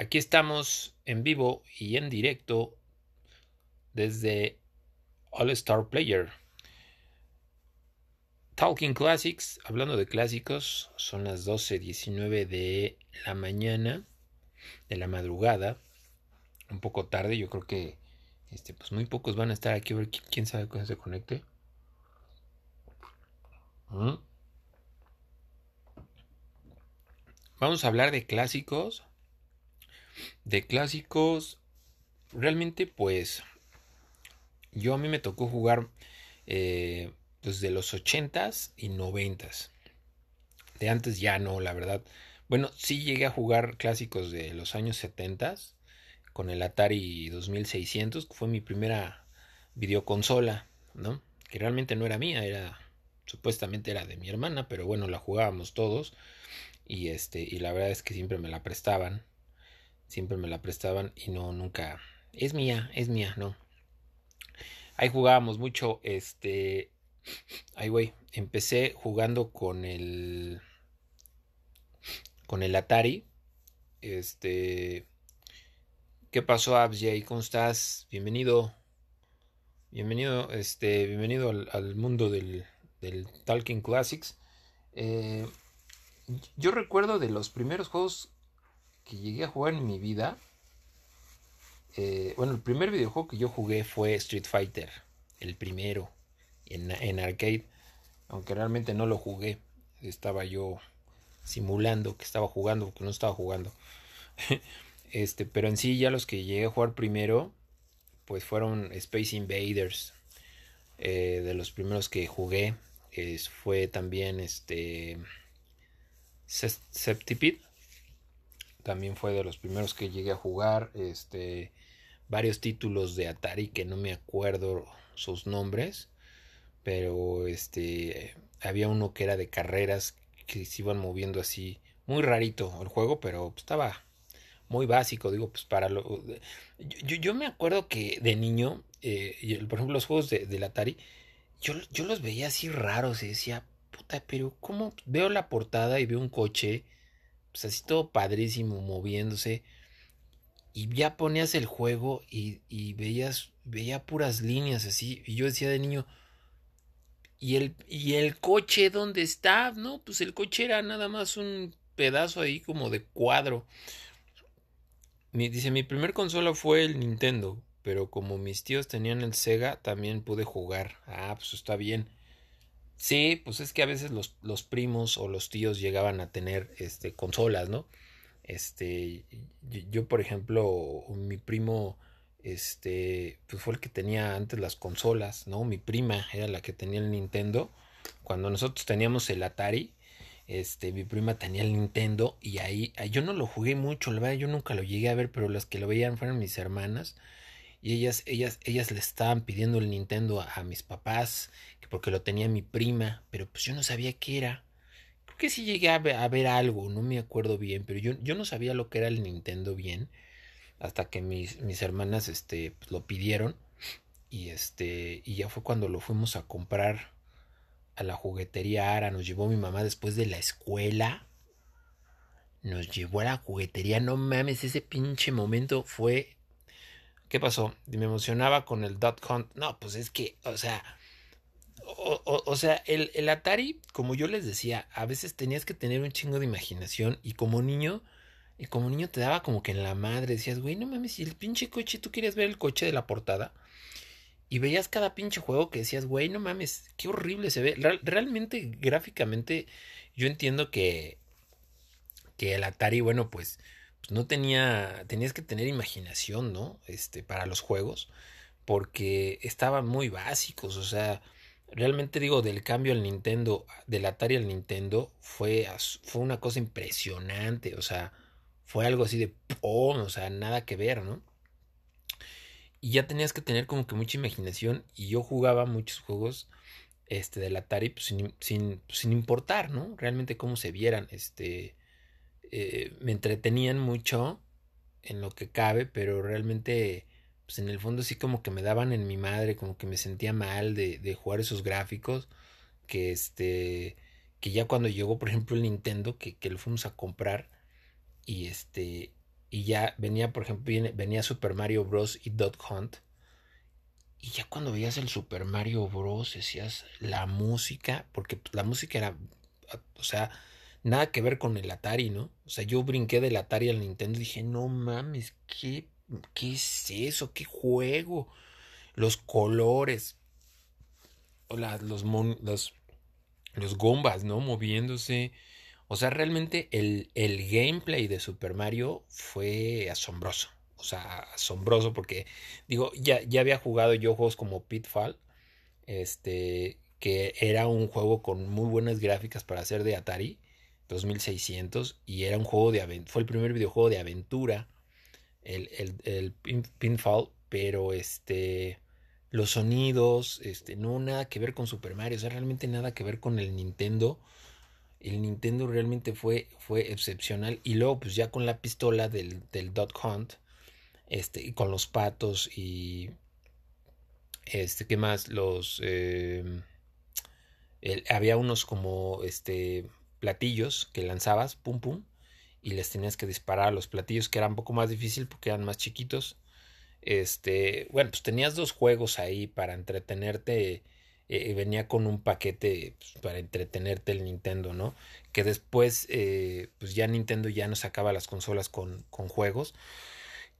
Aquí estamos en vivo y en directo desde All Star Player. Talking Classics, hablando de clásicos, son las 12.19 de la mañana, de la madrugada, un poco tarde, yo creo que este, pues muy pocos van a estar aquí, a ver quién sabe cuándo se conecte. ¿Mm? Vamos a hablar de clásicos de clásicos, realmente pues yo a mí me tocó jugar eh, pues, los 80s y 90s. De antes ya no, la verdad. Bueno, sí llegué a jugar clásicos de los años 70 con el Atari 2600, que fue mi primera videoconsola, ¿no? Que realmente no era mía, era supuestamente era de mi hermana, pero bueno, la jugábamos todos y este y la verdad es que siempre me la prestaban siempre me la prestaban y no, nunca. Es mía, es mía, no. Ahí jugábamos mucho, este. Ay, güey, empecé jugando con el. Con el Atari. Este. ¿Qué pasó, AbJ? ¿Cómo estás? Bienvenido. Bienvenido, este, bienvenido al, mundo del, del, Talking Classics. Eh, yo recuerdo de los primeros juegos que llegué a jugar en mi vida, eh, bueno, el primer videojuego que yo jugué fue Street Fighter, el primero, en, arcade, aunque realmente no lo jugué, estaba yo simulando que estaba jugando, porque no estaba jugando. este, pero en sí ya los que llegué a jugar primero, pues fueron Space Invaders, eh, de los primeros que jugué, fue también este Septipid, también fue de los primeros que llegué a jugar. Este, varios títulos de Atari que no me acuerdo sus nombres, pero este, había uno que era de carreras que se iban moviendo así. Muy rarito el juego, pero estaba muy básico. Digo, pues para lo. Yo, yo me acuerdo que de niño, eh, por ejemplo, los juegos de, del Atari, yo, yo los veía así raros y decía, puta, pero ¿cómo veo la portada y veo un coche? pues así todo padrísimo, moviéndose. Y ya ponías el juego y, veías, veía puras líneas así. Y yo decía de niño, ¿y el, ¿y el coche dónde está? No, pues el coche era nada más un pedazo ahí como de cuadro. dice, mi primer consola fue el Nintendo, pero como mis tíos tenían el Sega, también pude jugar. Ah, pues está bien. Sí, pues es que a veces los, primos o los tíos llegaban a tener este, consolas, ¿no? Este, yo, por ejemplo, mi primo, este, pues fue el que tenía antes las consolas, ¿no? Mi prima era la que tenía el Nintendo. Cuando nosotros teníamos el Atari, este, mi prima tenía el Nintendo y ahí, yo no lo jugué mucho, la verdad, yo nunca lo llegué a ver, pero las que lo veían fueron mis hermanas y ellas, ellas, ellas le estaban pidiendo el Nintendo a mis papás porque lo tenía mi prima, pero pues yo no sabía qué era. Creo que sí llegué a ver, algo, no me acuerdo bien, pero yo, yo, no sabía lo que era el Nintendo bien, hasta que mis, mis hermanas este, pues, lo pidieron y, este, y ya fue cuando lo fuimos a comprar a la juguetería Ara, nos llevó mi mamá después de la escuela. Nos llevó a la juguetería, no mames, ese pinche momento fue ¿Qué pasó? Me emocionaba con el dot Hunt. No, pues es que, o sea, o, sea, el, Atari, como yo les decía, a veces tenías que tener un chingo de imaginación y como niño, y como niño te daba como que en la madre, decías, güey, no mames, y el pinche coche, tú querías ver el coche de la portada y veías cada pinche juego que decías, güey, no mames, qué horrible se ve. realmente, gráficamente, yo entiendo que, que el Atari, bueno, pues, pues, no tenía, tenías que tener imaginación, ¿no? Este, para los juegos, porque estaban muy básicos, o sea, realmente digo, del cambio al Nintendo, del Atari al Nintendo, fue, fue una cosa impresionante, o sea, fue algo así de, ¡pum! o sea, nada que ver, ¿no? Y ya tenías que tener como que mucha imaginación y yo jugaba muchos juegos este, del Atari pues, sin, sin, pues, sin, importar, ¿no? Realmente cómo se vieran, este, eh, me entretenían mucho en lo que cabe, pero realmente pues en el fondo sí como que me daban en mi madre, como que me sentía mal de, jugar esos gráficos, que este, que ya cuando llegó, por ejemplo, el Nintendo, que, que lo fuimos a comprar, y este, y ya venía, por ejemplo, venía Super Mario Bros. y Dot Hunt, y ya cuando veías el Super Mario Bros. decías la música, porque pues, la música era, o sea, nada que ver con el Atari, ¿no? O sea, yo brinqué del Atari al Nintendo y dije, no mames, qué ¿Qué es eso? ¿Qué juego? Los colores, los, los, los gombas, ¿no? Moviéndose. O sea, realmente el, el, gameplay de Super Mario fue asombroso. O sea, asombroso porque, digo, ya, ya había jugado yo juegos como Pitfall, este, que era un juego con muy buenas gráficas para hacer de Atari 2600 y era un juego de aventura, fue el primer videojuego de aventura el, pinfall, pero este los sonidos, este, no nada que ver con Super Mario, o realmente nada que ver con el Nintendo. El Nintendo realmente fue, fue excepcional. Y luego, pues ya con la pistola del, Dot Hunt, este, y con los patos y. Este, ¿qué más? Los. Em, había unos como este platillos que lanzabas, pum pum, y les tenías que disparar a los platillos, que era un poco más difícil porque eran más chiquitos. Este, bueno, pues tenías dos juegos ahí para entretenerte. Eh, venía con un paquete pues, para entretenerte el Nintendo, ¿no? Que después, eh, pues ya Nintendo ya no sacaba las consolas con, juegos.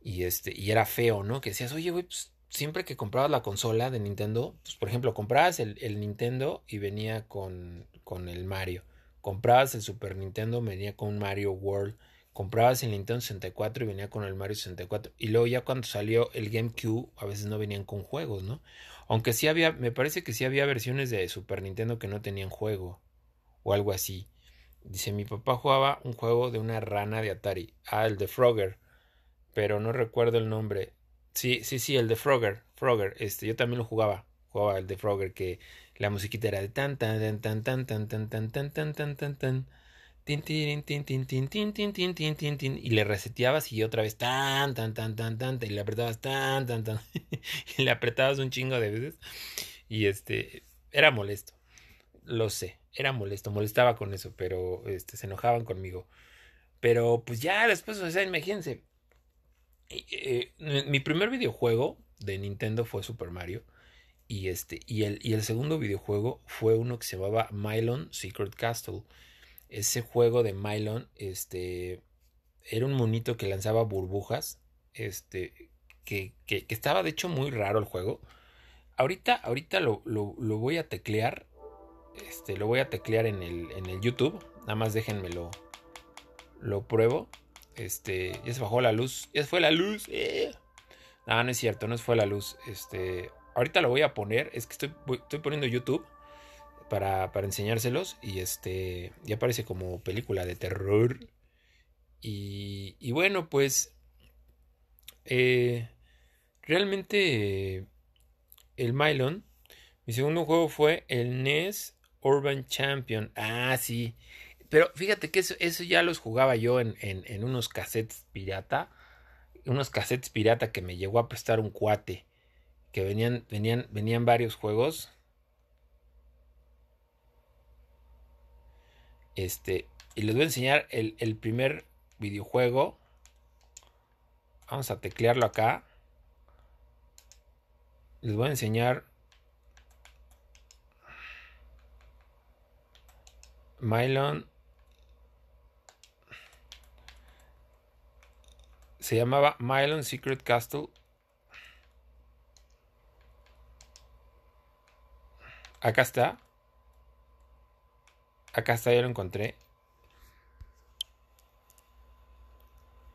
Y, este, y era feo, ¿no? Que decías, oye, güey, pues siempre que comprabas la consola de Nintendo, pues por ejemplo, comprabas el, Nintendo y venía con, con el Mario. Comprabas el Super Nintendo, venía con Mario World. Comprabas el Nintendo 64 y venía con el Mario 64. Y luego ya cuando salió el GameCube, a veces no venían con juegos, ¿no? Aunque sí había, me parece que sí había versiones de Super Nintendo que no tenían juego. O algo así. Dice, mi papá jugaba un juego de una rana de Atari. Ah, el de Frogger. Pero no recuerdo el nombre. Sí, sí, sí, el de Frogger. Frogger, este, yo también lo jugaba. Jugaba el de Frogger que la musiquita era de tan tan tan tan tan tan tan tan tan tan tan tan tin tin tin tin tin tin tin tin tin tin tin y le reseteabas y otra vez tan tan tan tan tan y le apretabas tan tan tan y le apretabas un chingo de veces y este era molesto. Lo sé, era molesto, molestaba con eso, pero este se enojaban conmigo. Pero pues ya después, o sea, imagínense. Eh, mi primer videojuego de Nintendo fue Super Mario. Y, este, y, el, y el segundo videojuego fue uno que se llamaba Mylon Secret Castle. Ese juego de Mylon este, era un monito que lanzaba burbujas. Este, que, estaba de hecho muy raro el juego. Ahorita, ahorita lo, voy a teclear. Este, lo voy a teclear en el, en el YouTube. Nada más déjenmelo. Lo pruebo. Este, ya se bajó la luz. Ya fue la luz. Eh. No, no es cierto, no fue la luz. Este, ahorita lo voy a poner, es que estoy, estoy poniendo YouTube para, enseñárselos y este, ya parece como película de terror. Y, bueno, pues eh, realmente el Mylon, mi segundo juego fue el NES Urban Champion. Ah, sí. Pero fíjate que eso, ya los jugaba yo en, en unos cassettes pirata unos cassettes pirata que me llegó a prestar un cuate que venían, venían, venían varios juegos. Este, y les voy a enseñar el, primer videojuego. Vamos a teclearlo acá. Les voy a enseñar Mylon. Se llamaba Mylon Secret Castle Acá está. Acá está, ya lo encontré.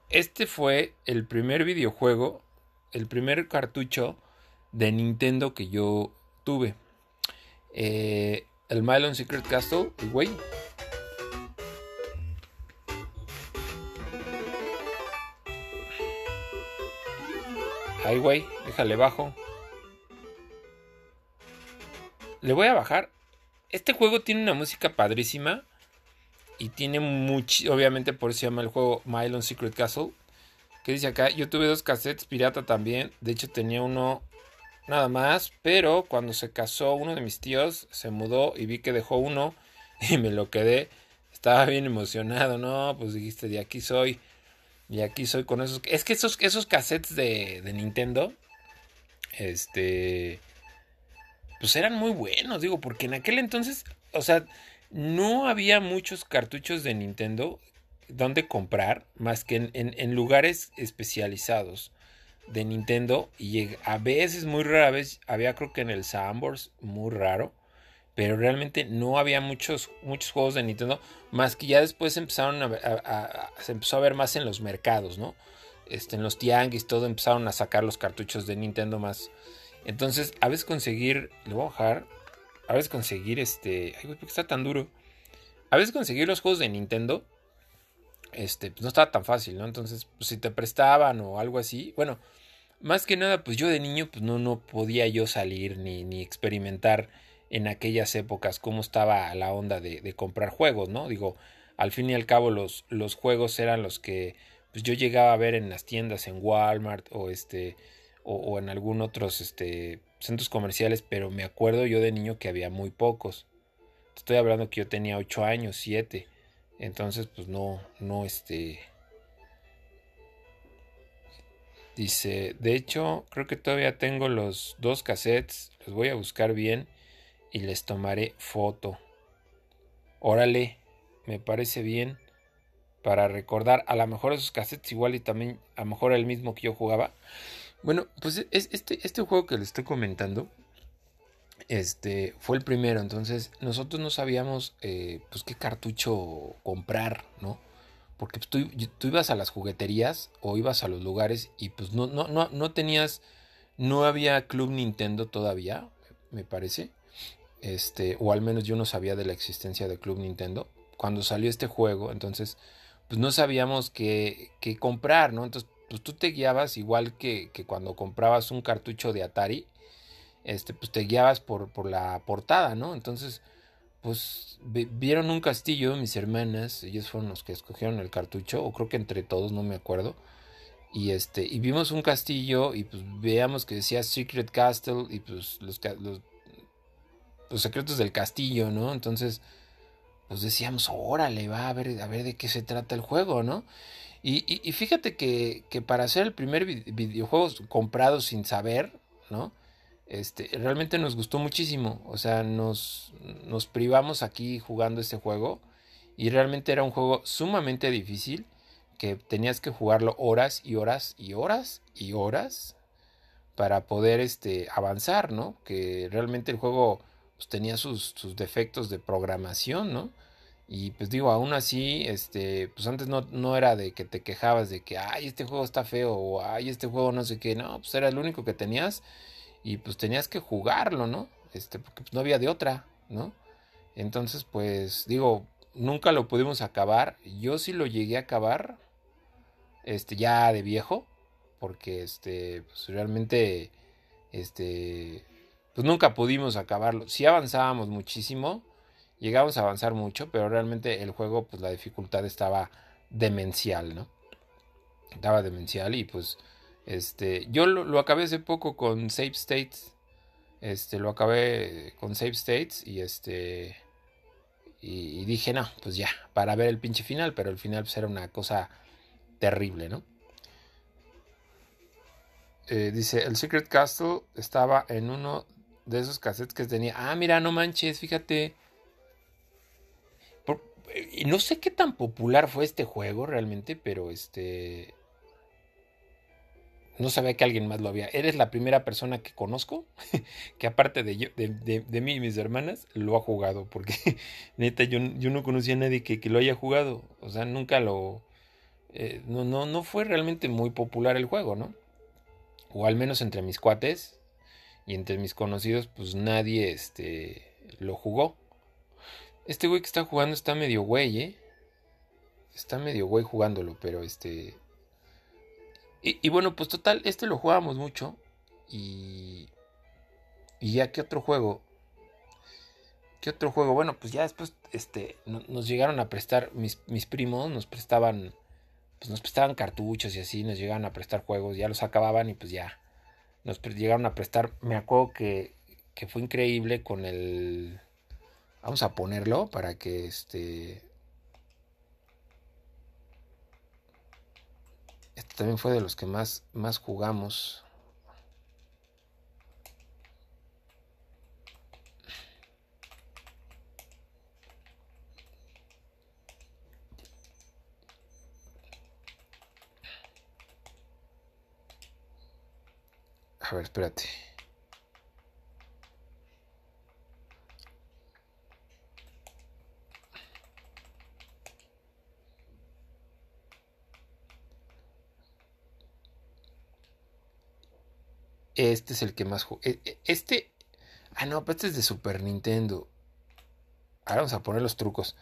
Este fue el primer videojuego, el primer cartucho de Nintendo que yo tuve. Eh, el Mylon Secret Castle, güey. Ay, güey, déjale bajo le voy a bajar. Este juego tiene una música padrísima. Y tiene mucho. Obviamente, por eso se llama el juego Mylon Secret Castle. Que dice acá: Yo tuve dos cassettes pirata también. De hecho, tenía uno nada más. Pero cuando se casó uno de mis tíos, se mudó y vi que dejó uno. Y me lo quedé. Estaba bien emocionado, ¿no? Pues dijiste: De aquí soy. Y aquí soy con esos. Es que esos, esos cassettes de, de Nintendo. Este pues eran muy buenos, digo, porque en aquel entonces, o sea, no había muchos cartuchos de Nintendo donde comprar más que en, lugares especializados de Nintendo y a veces, muy rara vez, había creo que en el Sambors, muy raro, pero realmente no había muchos, muchos juegos de Nintendo, más que ya después empezaron a, se empezó a ver más en los mercados, ¿no? Este, en los tianguis, todo empezaron a sacar los cartuchos de Nintendo más, entonces, a veces conseguir, lo voy a bajar, a veces conseguir este, ay, güey, ¿por qué está tan duro? A veces conseguir los juegos de Nintendo, este, pues no estaba tan fácil, ¿no? Entonces, pues si te prestaban o algo así, bueno, más que nada, pues yo de niño, pues no, no podía yo salir ni, ni experimentar en aquellas épocas cómo estaba la onda de, de, comprar juegos, ¿no? Digo, al fin y al cabo los, los juegos eran los que pues yo llegaba a ver en las tiendas, en Walmart o este, o, en algún otros este, centros comerciales, pero me acuerdo yo de niño que había muy pocos. Estoy hablando que yo tenía 8 años, 7. Entonces, pues no, no, este... Dice, de hecho, creo que todavía tengo los dos cassettes, los voy a buscar bien y les tomaré foto. Órale, me parece bien para recordar a lo mejor esos cassettes igual y también a lo mejor el mismo que yo jugaba. Bueno, pues e, este, este juego que les estoy comentando este, fue el primero, entonces nosotros no sabíamos eh, pues qué cartucho comprar, ¿no? Porque pues, tú, ibas a las jugueterías o ibas a los lugares y pues no, no, no, no tenías, no había Club Nintendo todavía, me parece, este, o al menos yo no sabía de la existencia de Club Nintendo. Cuando salió este juego, entonces pues no sabíamos qué, qué comprar, ¿no? Entonces pues tú te guiabas igual que, que cuando comprabas un cartucho de Atari, este, pues te guiabas por, por la portada, ¿no? Entonces, pues vieron un castillo, mis hermanas, ellos fueron los que escogieron el cartucho, o creo que entre todos, no me acuerdo. Y este, y vimos un castillo y pues veíamos que decía Secret Castle y pues los, los, secretos del castillo, ¿no? Entonces, pues decíamos, órale, va a ver, a ver de qué se trata el juego, ¿no? Y, fíjate que, para hacer el primer videojuego comprado sin saber, ¿no? Este, realmente nos gustó muchísimo. O sea, nos, nos privamos aquí jugando este juego. Y realmente era un juego sumamente difícil. Que tenías que jugarlo horas y horas y horas y horas. Para poder este, avanzar, ¿no? Que realmente el juego pues, tenía sus, sus defectos de programación, ¿no? Y pues digo, aún así, este, pues antes no, no era de que te quejabas de que, ay, este juego está feo, o ay, este juego no sé qué, no, pues era el único que tenías y pues tenías que jugarlo, ¿no? Este, porque pues, no había de otra, ¿no? Entonces, pues digo, nunca lo pudimos acabar. Yo sí lo llegué a acabar, este, ya de viejo, porque este, pues realmente, este, pues nunca pudimos acabarlo. Sí avanzábamos muchísimo Llegamos a avanzar mucho, pero realmente el juego, pues la dificultad estaba demencial, ¿no? Estaba demencial y pues, este, yo lo, acabé hace poco con Save States. Este, lo acabé con Save States y este... Y, dije, no, pues ya, para ver el pinche final, pero el final pues era una cosa terrible, ¿no? Eh, dice, el Secret Castle estaba en uno de esos cassettes que tenía. Ah, mira, no manches, fíjate no sé qué tan popular fue este juego realmente, pero este. No sabía que alguien más lo había. Eres la primera persona que conozco que, aparte de, de, mí y mis hermanas, lo ha jugado. Porque, neta, yo, no conocía a nadie que, lo haya jugado. O sea, nunca lo. Eh, no, no, no fue realmente muy popular el juego, ¿no? O al menos entre mis cuates y entre mis conocidos, pues nadie este, lo jugó. Este güey que está jugando está medio güey, ¿eh? Está medio güey jugándolo, pero este... Y, bueno, pues total, este lo jugábamos mucho. Y... Y ya ¿qué otro juego... ¿Qué otro juego? Bueno, pues ya después este, nos llegaron a prestar, mis, mis primos nos prestaban, pues nos prestaban cartuchos y así, nos llegaban a prestar juegos, ya los acababan y pues ya, nos llegaron a prestar, me acuerdo que, que fue increíble con el Vamos a ponerlo para que este... Este también fue de los que más, más jugamos. A ver, espérate. Este es el que más e, e, Este. Ah, no, este es de Super Nintendo. Ahora vamos a poner los trucos.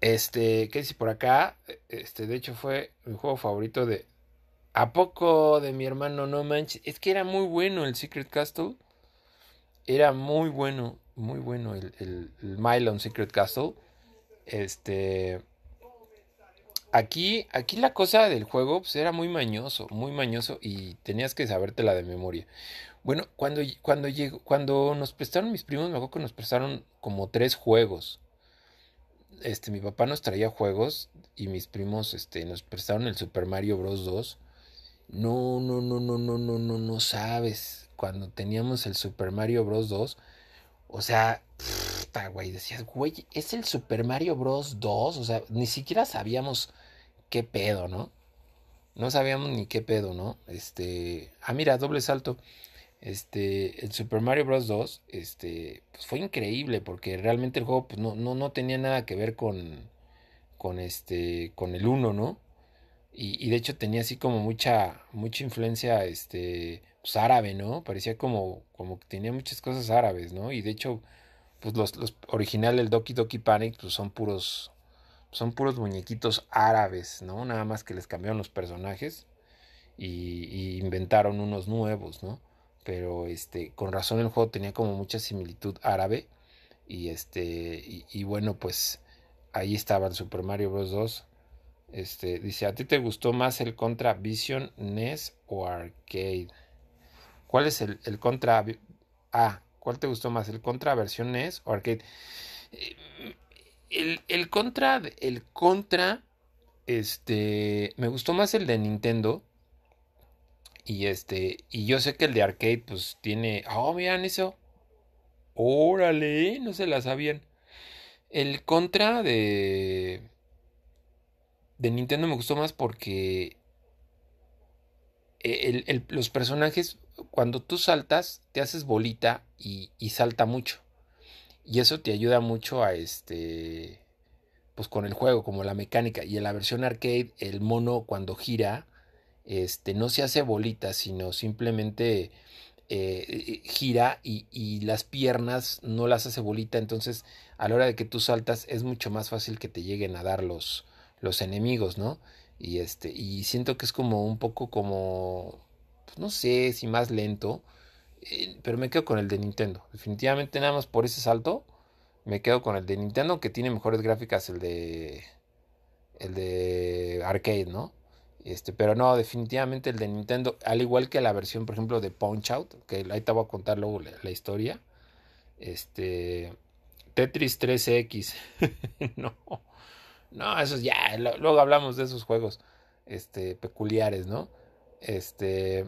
Este, ¿qué dice por acá? E, este, de hecho, fue mi juego favorito de. ¿A poco de mi hermano? No manches. Es que era muy bueno el Secret Castle. Era muy bueno, muy bueno el, el, el Mylon Secret Castle. Este. Aquí, aquí la cosa del juego pues, era muy mañoso, muy mañoso y tenías que sabértela de memoria. Bueno, cuando, cuando, llegó, cuando nos prestaron mis primos, me acuerdo que nos prestaron como tres juegos. Este, mi papá nos traía juegos y mis primos este, nos prestaron el Super Mario Bros. 2. No, no, no, no, no, no, no, no sabes. Cuando teníamos el Super Mario Bros. 2, o sea, pff, güey, decías, güey, es el Super Mario Bros. 2, o sea, ni siquiera sabíamos qué pedo, ¿no? No sabíamos ni qué pedo, ¿no? Este, ah, mira, doble salto. Este, el Super Mario Bros. 2, este, pues, fue increíble porque realmente el juego pues, no, no, tenía nada que ver con, con este, con el 1, ¿no? Y, de hecho tenía así como mucha, mucha influencia, este, pues, árabe, ¿no? Parecía como, como que tenía muchas cosas árabes, ¿no? Y de hecho, pues los, los originales, el Doki Doki Panic, pues son puros, son puros muñequitos árabes, ¿no? Nada más que les cambiaron los personajes y, inventaron unos nuevos, ¿no? Pero este, con razón el juego tenía como mucha similitud árabe y este, y, bueno, pues ahí estaba el Super Mario Bros. 2. Este, dice, ¿a ti te gustó más el Contra Vision, NES o Arcade? ¿Cuál es el, Contra... Ah, ¿cuál te gustó más? ¿El Contra versión NES o Arcade? el, contra, el contra, este, me gustó más el de Nintendo. Y este, y yo sé que el de arcade, pues tiene, oh, miren eso. Órale, no se la sabían. El contra de, de Nintendo me gustó más porque e, los personajes, cuando tú saltas, te haces bolita y salta mucho. Y eso te ayuda mucho a este. Pues con el juego, como la mecánica. Y en la versión arcade, el mono cuando gira, este, no se hace bolita, sino simplemente eh, gira y, las piernas no las hace bolita. Entonces, a la hora de que tú saltas, es mucho más fácil que te lleguen a dar los, los enemigos, ¿no? Y este, y siento que es como un poco como. Pues, no sé si más lento eh, pero me quedo con el de Nintendo. Definitivamente nada más por ese salto. Me quedo con el de Nintendo que tiene mejores gráficas el de... El de arcade, ¿no? Este, pero no, definitivamente el de Nintendo, al igual que la versión, por ejemplo, de Punch Out, que ahí te voy a contar luego la, historia. Este. Tetris 3X. no. No, eso ya. luego hablamos de esos juegos. Este. peculiares, ¿no? Este.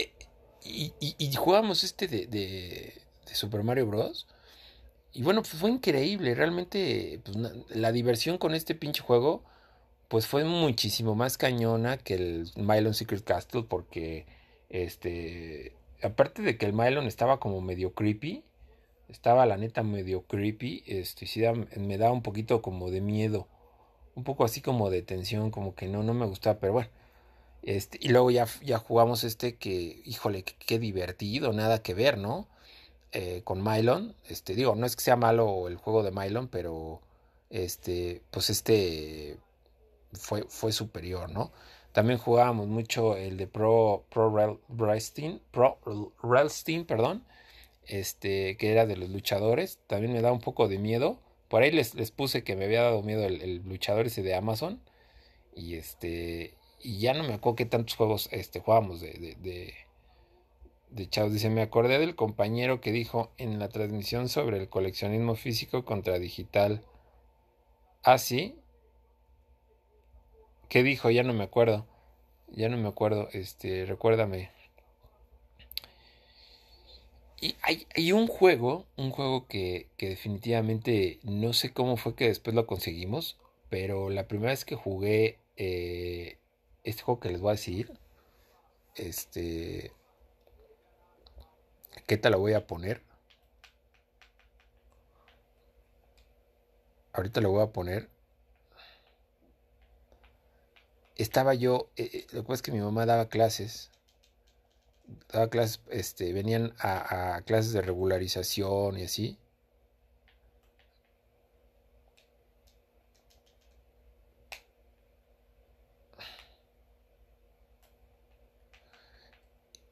Eh, y, jugamos este de, Super Mario Bros. Y bueno, pues fue increíble. Realmente pues, la diversión con este pinche juego pues fue muchísimo más cañona que el Mylon Secret Castle porque este aparte de que el Mylon estaba como medio creepy, estaba la neta medio creepy, este sí me daba un poquito como de miedo, un poco así como de tensión, como que no no me gustaba, pero bueno, este, y luego ya, ya jugamos este que, híjole, qué divertido, nada que ver, ¿no? Eh, con Mylon. Este, digo, no es que sea malo el juego de Mylon, pero este, pues este fue, fue superior, ¿no? También jugábamos mucho el de Pro, Pro, Pro perdón, este, que era de los luchadores. También me da un poco de miedo. Por ahí les, les puse que me había dado miedo el, el luchador ese de Amazon. Y este, y ya no me acuerdo qué tantos juegos este, jugábamos de, de, Chaos. Dice, me acordé del compañero que dijo en la transmisión sobre el coleccionismo físico contra digital. Ah, sí. ¿Qué dijo? Ya no me acuerdo. Ya no me acuerdo. Este, recuérdame. Y hay, un juego, un juego que, definitivamente no sé cómo fue que después lo conseguimos, pero la primera vez que jugué eh, este juego que les voy a decir, este, ¿qué tal lo voy a poner? Ahorita lo voy a poner. Estaba yo, eh, eh, lo que es que mi mamá daba clases, daba clases, este, venían a, a clases de regularización y así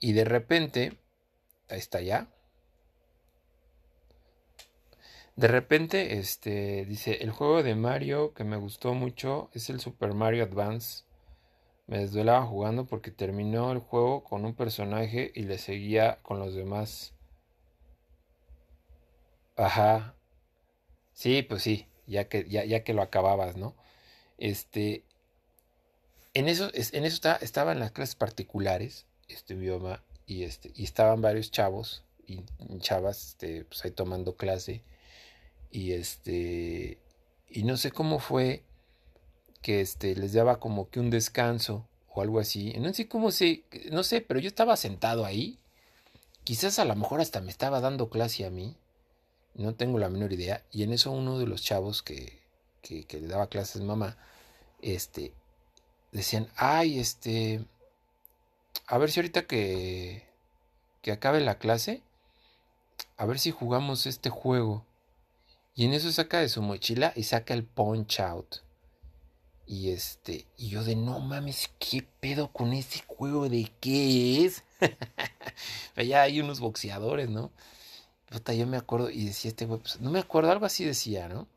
Y de repente, ahí está ya. De repente, este, dice, el juego de Mario que me gustó mucho es el Super Mario Advance. Me desvelaba jugando porque terminó el juego con un personaje y le seguía con los demás. Ajá. Sí, pues sí, ya que, ya, que lo acababas, ¿no? Este, en eso, en estaba en las clases particulares este bioma y, este, y estaban varios chavos y chavas este, pues ahí tomando clase y este y no sé cómo fue que este les daba como que un descanso o algo así no sé cómo sé no sé pero yo estaba sentado ahí quizás a lo mejor hasta me estaba dando clase a mí no tengo la menor idea y en eso uno de los chavos que que, que le daba clases mamá este decían ay este a ver si ahorita que, que acabe la clase, a ver si jugamos este juego. Y en eso saca de su mochila y saca el punch out. Y este, y yo de no mames, ¿qué pedo con ese juego de qué es? Allá hay unos boxeadores, ¿no? Puta, yo me acuerdo, y decía este güey, pues, no me acuerdo, algo así decía, ¿no?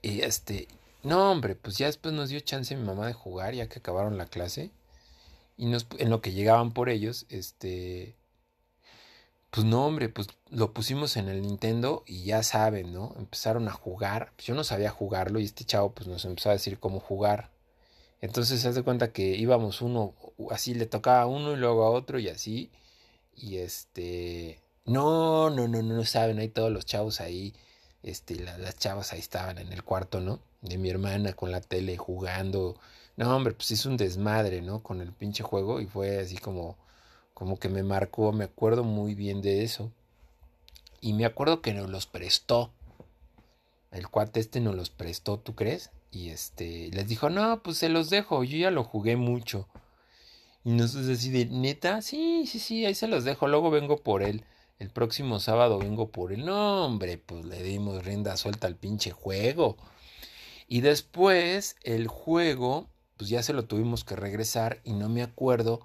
Y este, no, hombre, pues ya después nos dio chance mi mamá de jugar, ya que acabaron la clase. Y en lo que llegaban por ellos, este... Pues no, hombre, pues lo pusimos en el Nintendo y ya saben, ¿no? Empezaron a jugar. yo no sabía jugarlo y este chavo pues nos empezó a decir cómo jugar. Entonces se hace cuenta que íbamos uno, así le tocaba a uno y luego a otro y así. Y este... No, no, no, no, no saben, hay todos los chavos ahí. Este, las chavas ahí estaban en el cuarto, ¿no? De mi hermana con la tele jugando, no, hombre, pues es un desmadre, ¿no? Con el pinche juego y fue así como, como que me marcó, me acuerdo muy bien de eso. Y me acuerdo que nos los prestó. El cuate este nos los prestó, ¿tú crees? Y este, les dijo, no, pues se los dejo, yo ya lo jugué mucho. Y nosotros así de, neta, sí, sí, sí, ahí se los dejo, luego vengo por él. El próximo sábado vengo por él. No, hombre, pues le dimos rienda suelta al pinche juego. Y después el juego pues ya se lo tuvimos que regresar y no me acuerdo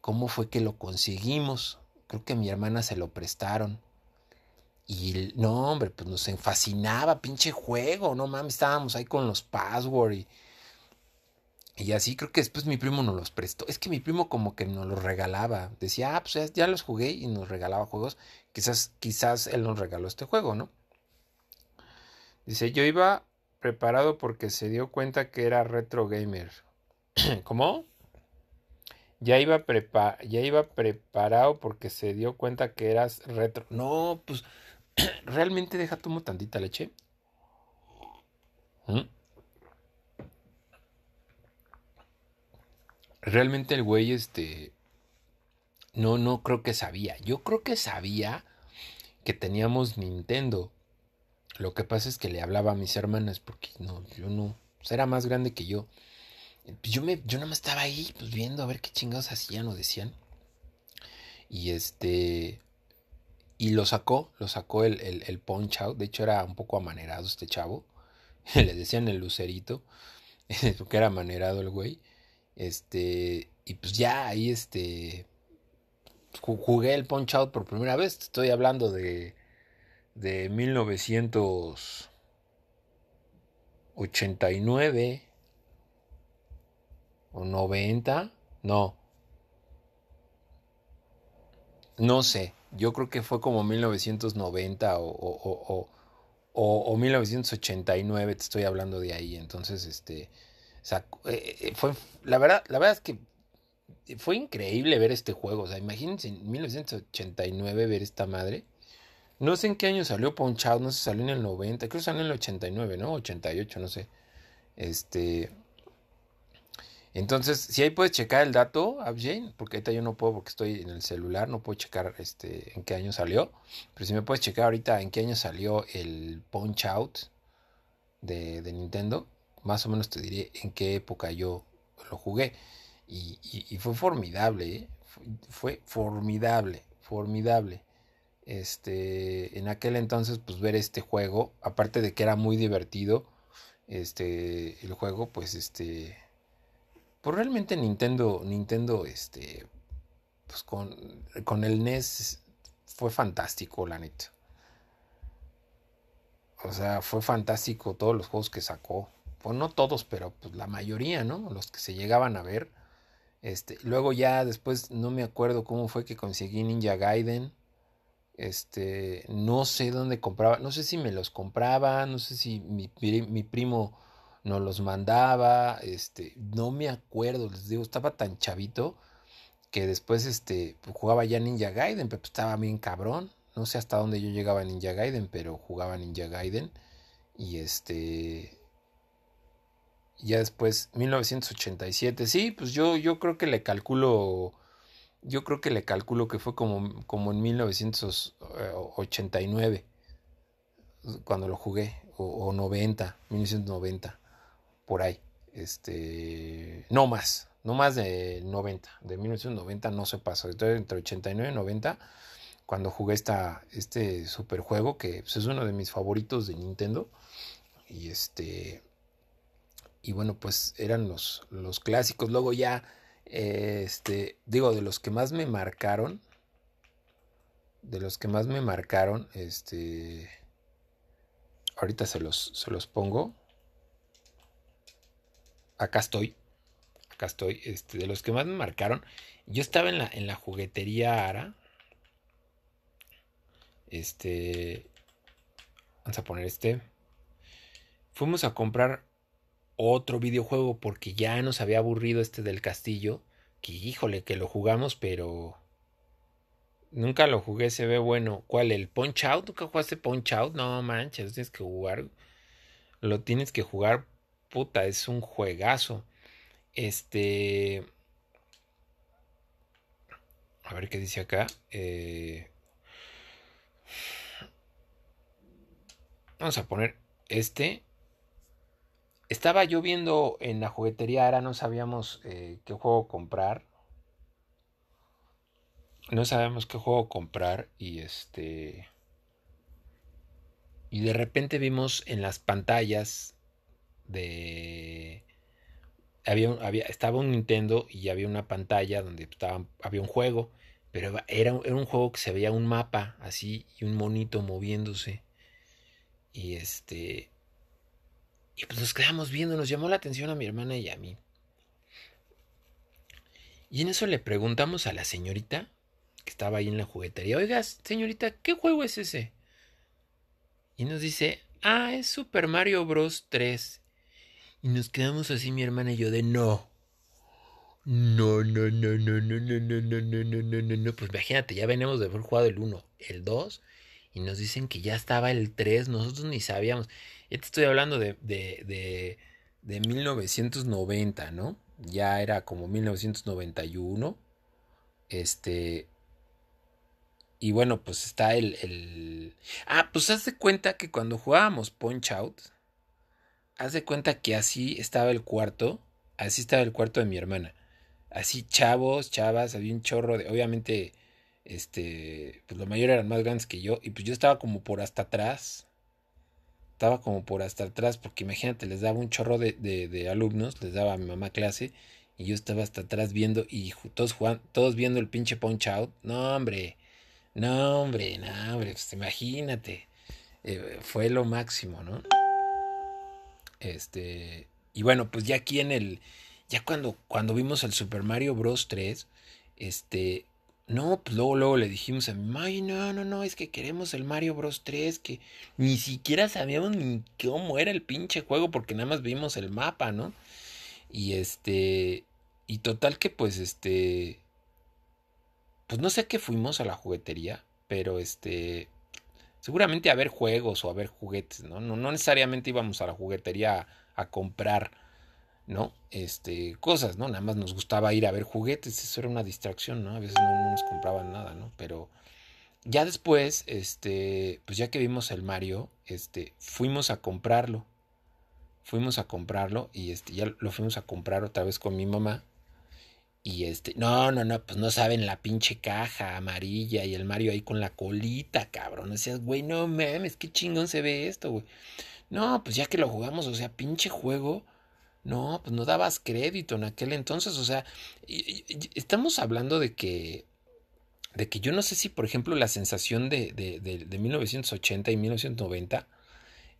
cómo fue que lo conseguimos. Creo que a mi hermana se lo prestaron. Y no, hombre, pues nos fascinaba, pinche juego, no mames, estábamos ahí con los password y, así creo que después mi primo nos los prestó. Es que mi primo como que nos los regalaba. Decía, ah, pues ya, ya, los jugué y nos regalaba juegos. Quizás, quizás él nos regaló este juego, ¿no? Dice, yo iba preparado porque se dio cuenta que era retro gamer. ¿Cómo? Ya iba, prepa ya iba preparado porque se dio cuenta que eras retro. No, pues realmente deja tu tantita leche. ¿Mm? Realmente el güey, este. No, no creo que sabía. Yo creo que sabía que teníamos Nintendo lo que pasa es que le hablaba a mis hermanas porque no, yo no, pues, era más grande que yo. Yo, me, yo nada más estaba ahí, pues viendo a ver qué chingados hacían o decían. Y este. Y lo sacó, lo sacó el, el, punch out. De hecho, era un poco amanerado este chavo. le decían el lucerito. porque era amanerado el güey. Este. Y pues ya ahí este. Jugué el punch out por primera vez. estoy hablando de de 1989 o 90, no. No sé, yo creo que fue como 1990 o, 1989, te estoy hablando de ahí. Entonces, este, eh, eh, fue, la verdad, la verdad es que fue increíble ver este juego. O sea, imagínense en 1989 ver esta madre. No sé en qué año salió Punch Out, no sé, si salió en el 90, creo que salió en el 89, ¿no? 88, no sé. Este. Entonces, si ahí puedes checar el dato, Abjane, porque ahorita yo no puedo porque estoy en el celular, no puedo checar este, en qué año salió. Pero si me puedes checar ahorita en qué año salió el Punch Out de, Nintendo, más o menos te diré en qué época yo lo jugué. Y, fue formidable, ¿eh? fue formidable, formidable. Este, en aquel entonces, pues ver este juego, aparte de que era muy divertido, este, el juego, pues este, pues realmente Nintendo, Nintendo, este, pues con, con el NES fue fantástico, la neta. O sea, fue fantástico todos los juegos que sacó. Pues no todos, pero pues la mayoría, ¿no? Los que se llegaban a ver. Este, luego ya después no me acuerdo cómo fue que conseguí Ninja Gaiden. Este, no sé dónde compraba, no sé si me los compraba, no sé si mi, primo nos los mandaba, este, no me acuerdo, les digo, estaba tan chavito que después este, pues, jugaba ya Ninja Gaiden, pero pues, estaba bien cabrón, no sé hasta dónde yo llegaba a Ninja Gaiden, pero jugaba Ninja Gaiden y este ya después 1987, sí, pues yo yo creo que le calculo yo creo que le calculo que fue como, como en 1989, eh, cuando lo jugué, o, 90, 1990, por ahí. Este, no más, no más de 90, de 1990 no se pasó, entonces entre 89 y 90 cuando jugué esta, este superjuego que pues, es uno de mis favoritos de Nintendo y este y bueno pues eran los, los clásicos, luego ya este, digo, de los que más me marcaron, de los que más me marcaron, este, ahorita se los, se los pongo. Acá estoy, acá estoy, este, de los que más me marcaron, yo estaba en la, en la juguetería Ara, este, vamos a poner este, fuimos a comprar otro videojuego porque ya nos había aburrido este del castillo, que híjole que lo jugamos, pero nunca lo jugué, se ve bueno. ¿Cuál? ¿El Punch Out? ¿Nunca jugaste Punch Out? No manches, tienes que jugar. Lo tienes que jugar, puta, es un juegazo. Este... A ver qué dice acá. Eh, vamos a poner este estaba yo viendo en la juguetería Ahora no sabíamos eh, qué juego comprar. No sabíamos qué juego comprar y este... Y de repente vimos en las pantallas de... Había, estaba un Nintendo y había una pantalla donde estaba, había un juego, pero era, era un juego que se veía un mapa así y un monito moviéndose. Y este y pues nos quedamos viendo, nos llamó la atención a mi hermana y a mí. Y en eso le preguntamos a la señorita que estaba ahí en la juguetería, oiga, señorita, ¿qué juego es ese? Y nos dice, ah, es Super Mario Bros. 3. Y nos quedamos así mi hermana y yo de no. No, no, no, no, no, no, no, no, no, no, no, no, no. Pues imagínate, ya venimos de haber jugado el 1, el 2, y nos dicen que ya estaba el 3, nosotros ni sabíamos. Ya te estoy hablando de, de, de, 1990, ¿no? Ya era como 1991. Este, y bueno, pues está el, el... Ah, pues haz de cuenta que cuando jugábamos Punch Out, haz de cuenta que así estaba el cuarto, así estaba el cuarto de mi hermana. Así chavos, chavas, había un chorro de... Obviamente, este, pues lo mayor eran más grandes que yo, y pues yo estaba como por hasta atrás, estaba como por hasta atrás, porque imagínate, les daba un chorro de, de, alumnos, les daba a mi mamá clase, y yo estaba hasta atrás viendo, y todos, jugando, todos viendo el pinche punch out. No, hombre, no, hombre, no, hombre, pues imagínate. Eh, fue lo máximo, ¿no? Este, y bueno, pues ya aquí en el, ya cuando, cuando vimos el Super Mario Bros. 3, este, no, pues luego, luego le dijimos a mi no, no, no, es que queremos el Mario Bros 3, que ni siquiera sabíamos ni cómo era el pinche juego, porque nada más vimos el mapa, ¿no? Y este, y total que pues este, pues no sé qué fuimos a la juguetería, pero este, seguramente a ver juegos o a ver juguetes, ¿no? No, no necesariamente íbamos a la juguetería a, a comprar ¿no? Este, cosas, ¿no? Nada más nos gustaba ir a ver juguetes, eso era una distracción, ¿no? A veces no, nos compraban nada, ¿no? Pero ya después, este, pues ya que vimos el Mario, este, fuimos a comprarlo. Fuimos a comprarlo y este, ya lo fuimos a comprar otra vez con mi mamá. Y este, no, no, no, pues no saben la pinche caja amarilla y el Mario ahí con la colita, cabrón. Decías, güey, no mames, qué chingón se ve esto, güey. No, pues ya que lo jugamos, o sea, pinche juego no, pues no dabas crédito en aquel entonces, o sea, estamos hablando de que de que yo no sé si, por ejemplo, la sensación de, de, de, 1980 y 1990,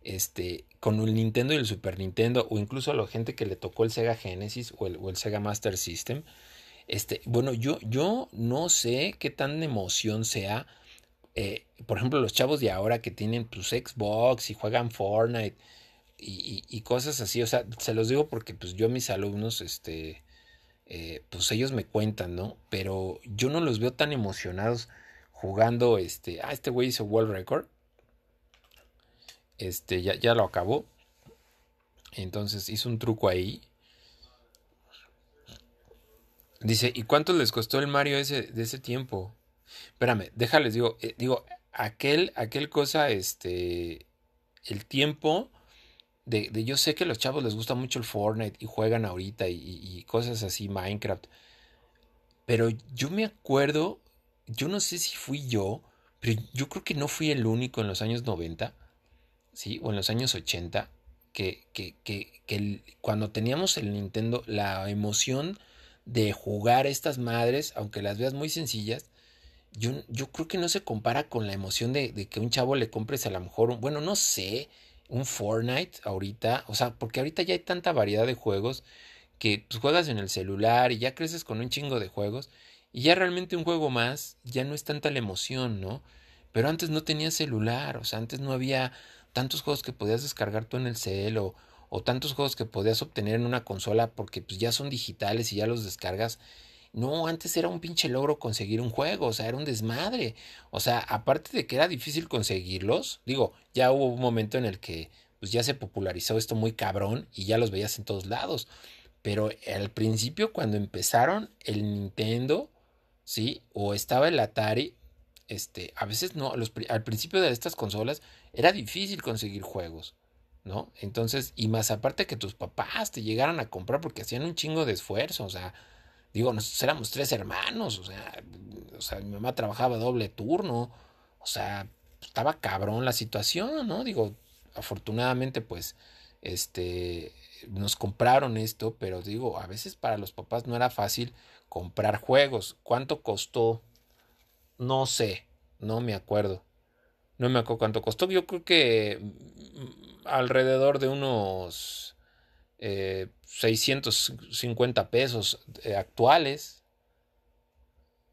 este, con el Nintendo y el Super Nintendo, o incluso a la gente que le tocó el Sega Genesis o el, el Sega Master System, este, bueno, yo, yo no sé qué tan emoción sea, eh, por ejemplo, los chavos de ahora que tienen sus pues, Xbox y juegan Fortnite, y, cosas así. O sea, se los digo porque pues yo a mis alumnos, este, eh, pues ellos me cuentan, ¿no? Pero yo no los veo tan emocionados jugando, este, ah, este güey hizo World Record. Este, ya, ya lo acabó. Entonces hizo un truco ahí. Dice, ¿y cuánto les costó el Mario ese, de ese tiempo? Espérame, déjales, digo, eh, digo, aquel, aquel cosa, este, el tiempo de, yo sé que a los chavos les gusta mucho el Fortnite y juegan ahorita y, y, cosas así, Minecraft. Pero yo me acuerdo, yo no sé si fui yo, pero yo creo que no fui el único en los años 90, ¿sí? O en los años 80, que, que, que, cuando teníamos el Nintendo, la emoción de jugar estas madres, aunque las veas muy sencillas, yo, yo creo que no se compara con la emoción de, de que un chavo le compres a lo mejor, bueno, no sé, un Fortnite ahorita, o sea, porque ahorita ya hay tanta variedad de juegos que pues, juegas en el celular y ya creces con un chingo de juegos y ya realmente un juego más ya no es tanta la emoción, ¿no? Pero antes no tenías celular, o sea, antes no había tantos juegos que podías descargar tú en el cel o, o tantos juegos que podías obtener en una consola porque pues ya son digitales y ya los descargas no, antes era un pinche logro conseguir un juego, o sea, era un desmadre. O sea, aparte de que era difícil conseguirlos, digo, ya hubo un momento en el que pues ya se popularizó esto muy cabrón y ya los veías en todos lados. Pero al principio cuando empezaron el Nintendo, ¿sí? O estaba el Atari, este, a veces no, los, al principio de estas consolas era difícil conseguir juegos, ¿no? Entonces, y más aparte que tus papás te llegaran a comprar porque hacían un chingo de esfuerzo, o sea, Digo, nosotros éramos tres hermanos, o sea, mi mamá trabajaba doble turno, o sea, estaba cabrón la situación, ¿no? Digo, afortunadamente, pues, este, nos compraron esto, pero digo, a veces para los papás no era fácil comprar juegos. ¿Cuánto costó? No sé, no me acuerdo. No me acuerdo cuánto costó. Yo creo que mm, alrededor de unos 650 eh, pesos eh, actuales,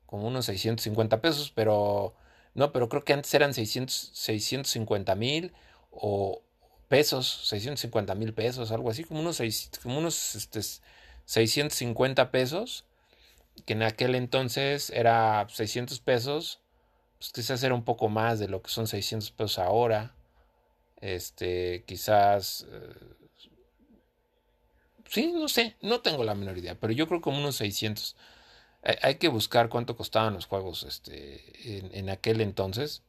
como unos 650 pesos, pero no, pero creo que antes eran 600, 650 mil o pesos, 650 mil pesos, algo así, como unos, como unos 650 este, pesos, que en aquel entonces era 600 pesos, pues quizás era un poco más de lo que son 600 pesos ahora, este, quizás... Eh, Sí, no sé, no tengo la menor idea, pero yo creo como unos 600. Hay que buscar cuánto costaban los juegos este, en, aquel entonces,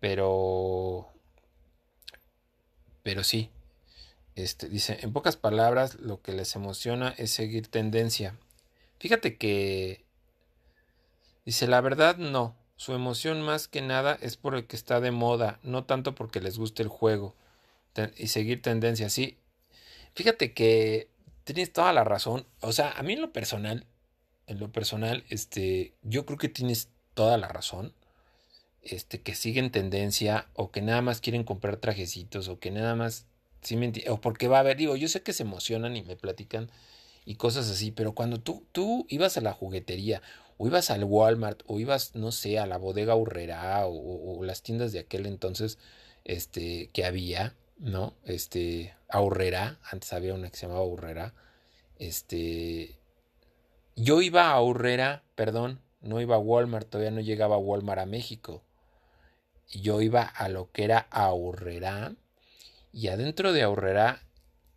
pero... Pero sí. Este, dice, en pocas palabras, lo que les emociona es seguir tendencia. Fíjate que... Dice, la verdad no. Su emoción más que nada es por el que está de moda, no tanto porque les guste el juego y seguir tendencia. Sí, fíjate que Tienes toda la razón. O sea, a mí en lo personal, en lo personal, este, yo creo que tienes toda la razón. Este, que siguen tendencia o que nada más quieren comprar trajecitos o que nada más, sí me o porque va a haber, digo, yo sé que se emocionan y me platican y cosas así, pero cuando tú, tú ibas a la juguetería o ibas al Walmart o ibas, no sé, a la bodega Urrera o, o las tiendas de aquel entonces este, que había, ¿no? Este, Aurrera, antes había una que se llamaba Aurrera, este, yo iba a Aurrera, perdón, no iba a Walmart, todavía no llegaba a Walmart a México, yo iba a lo que era Aurrera, y adentro de Aurrera,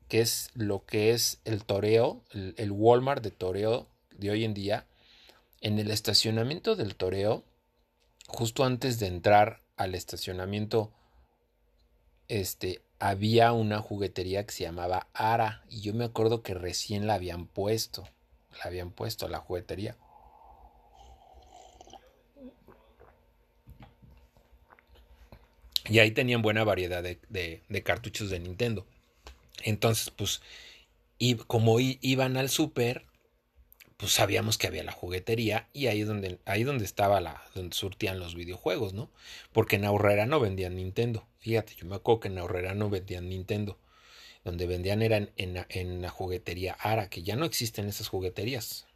que es lo que es el toreo, el, el Walmart de toreo de hoy en día, en el estacionamiento del toreo, justo antes de entrar al estacionamiento este, había una juguetería que se llamaba Ara y yo me acuerdo que recién la habían puesto, la habían puesto la juguetería. Y ahí tenían buena variedad de, cartuchos de Nintendo. Entonces, pues, y como iban al super, pues sabíamos que había la juguetería y ahí donde, ahí donde estaba la, donde surtían los videojuegos, ¿no? Porque en Aurrera no vendían Nintendo. Fíjate, yo me acuerdo que en Aurrera no vendían Nintendo. Donde vendían era en, la juguetería Ara, que ya no existen esas jugueterías.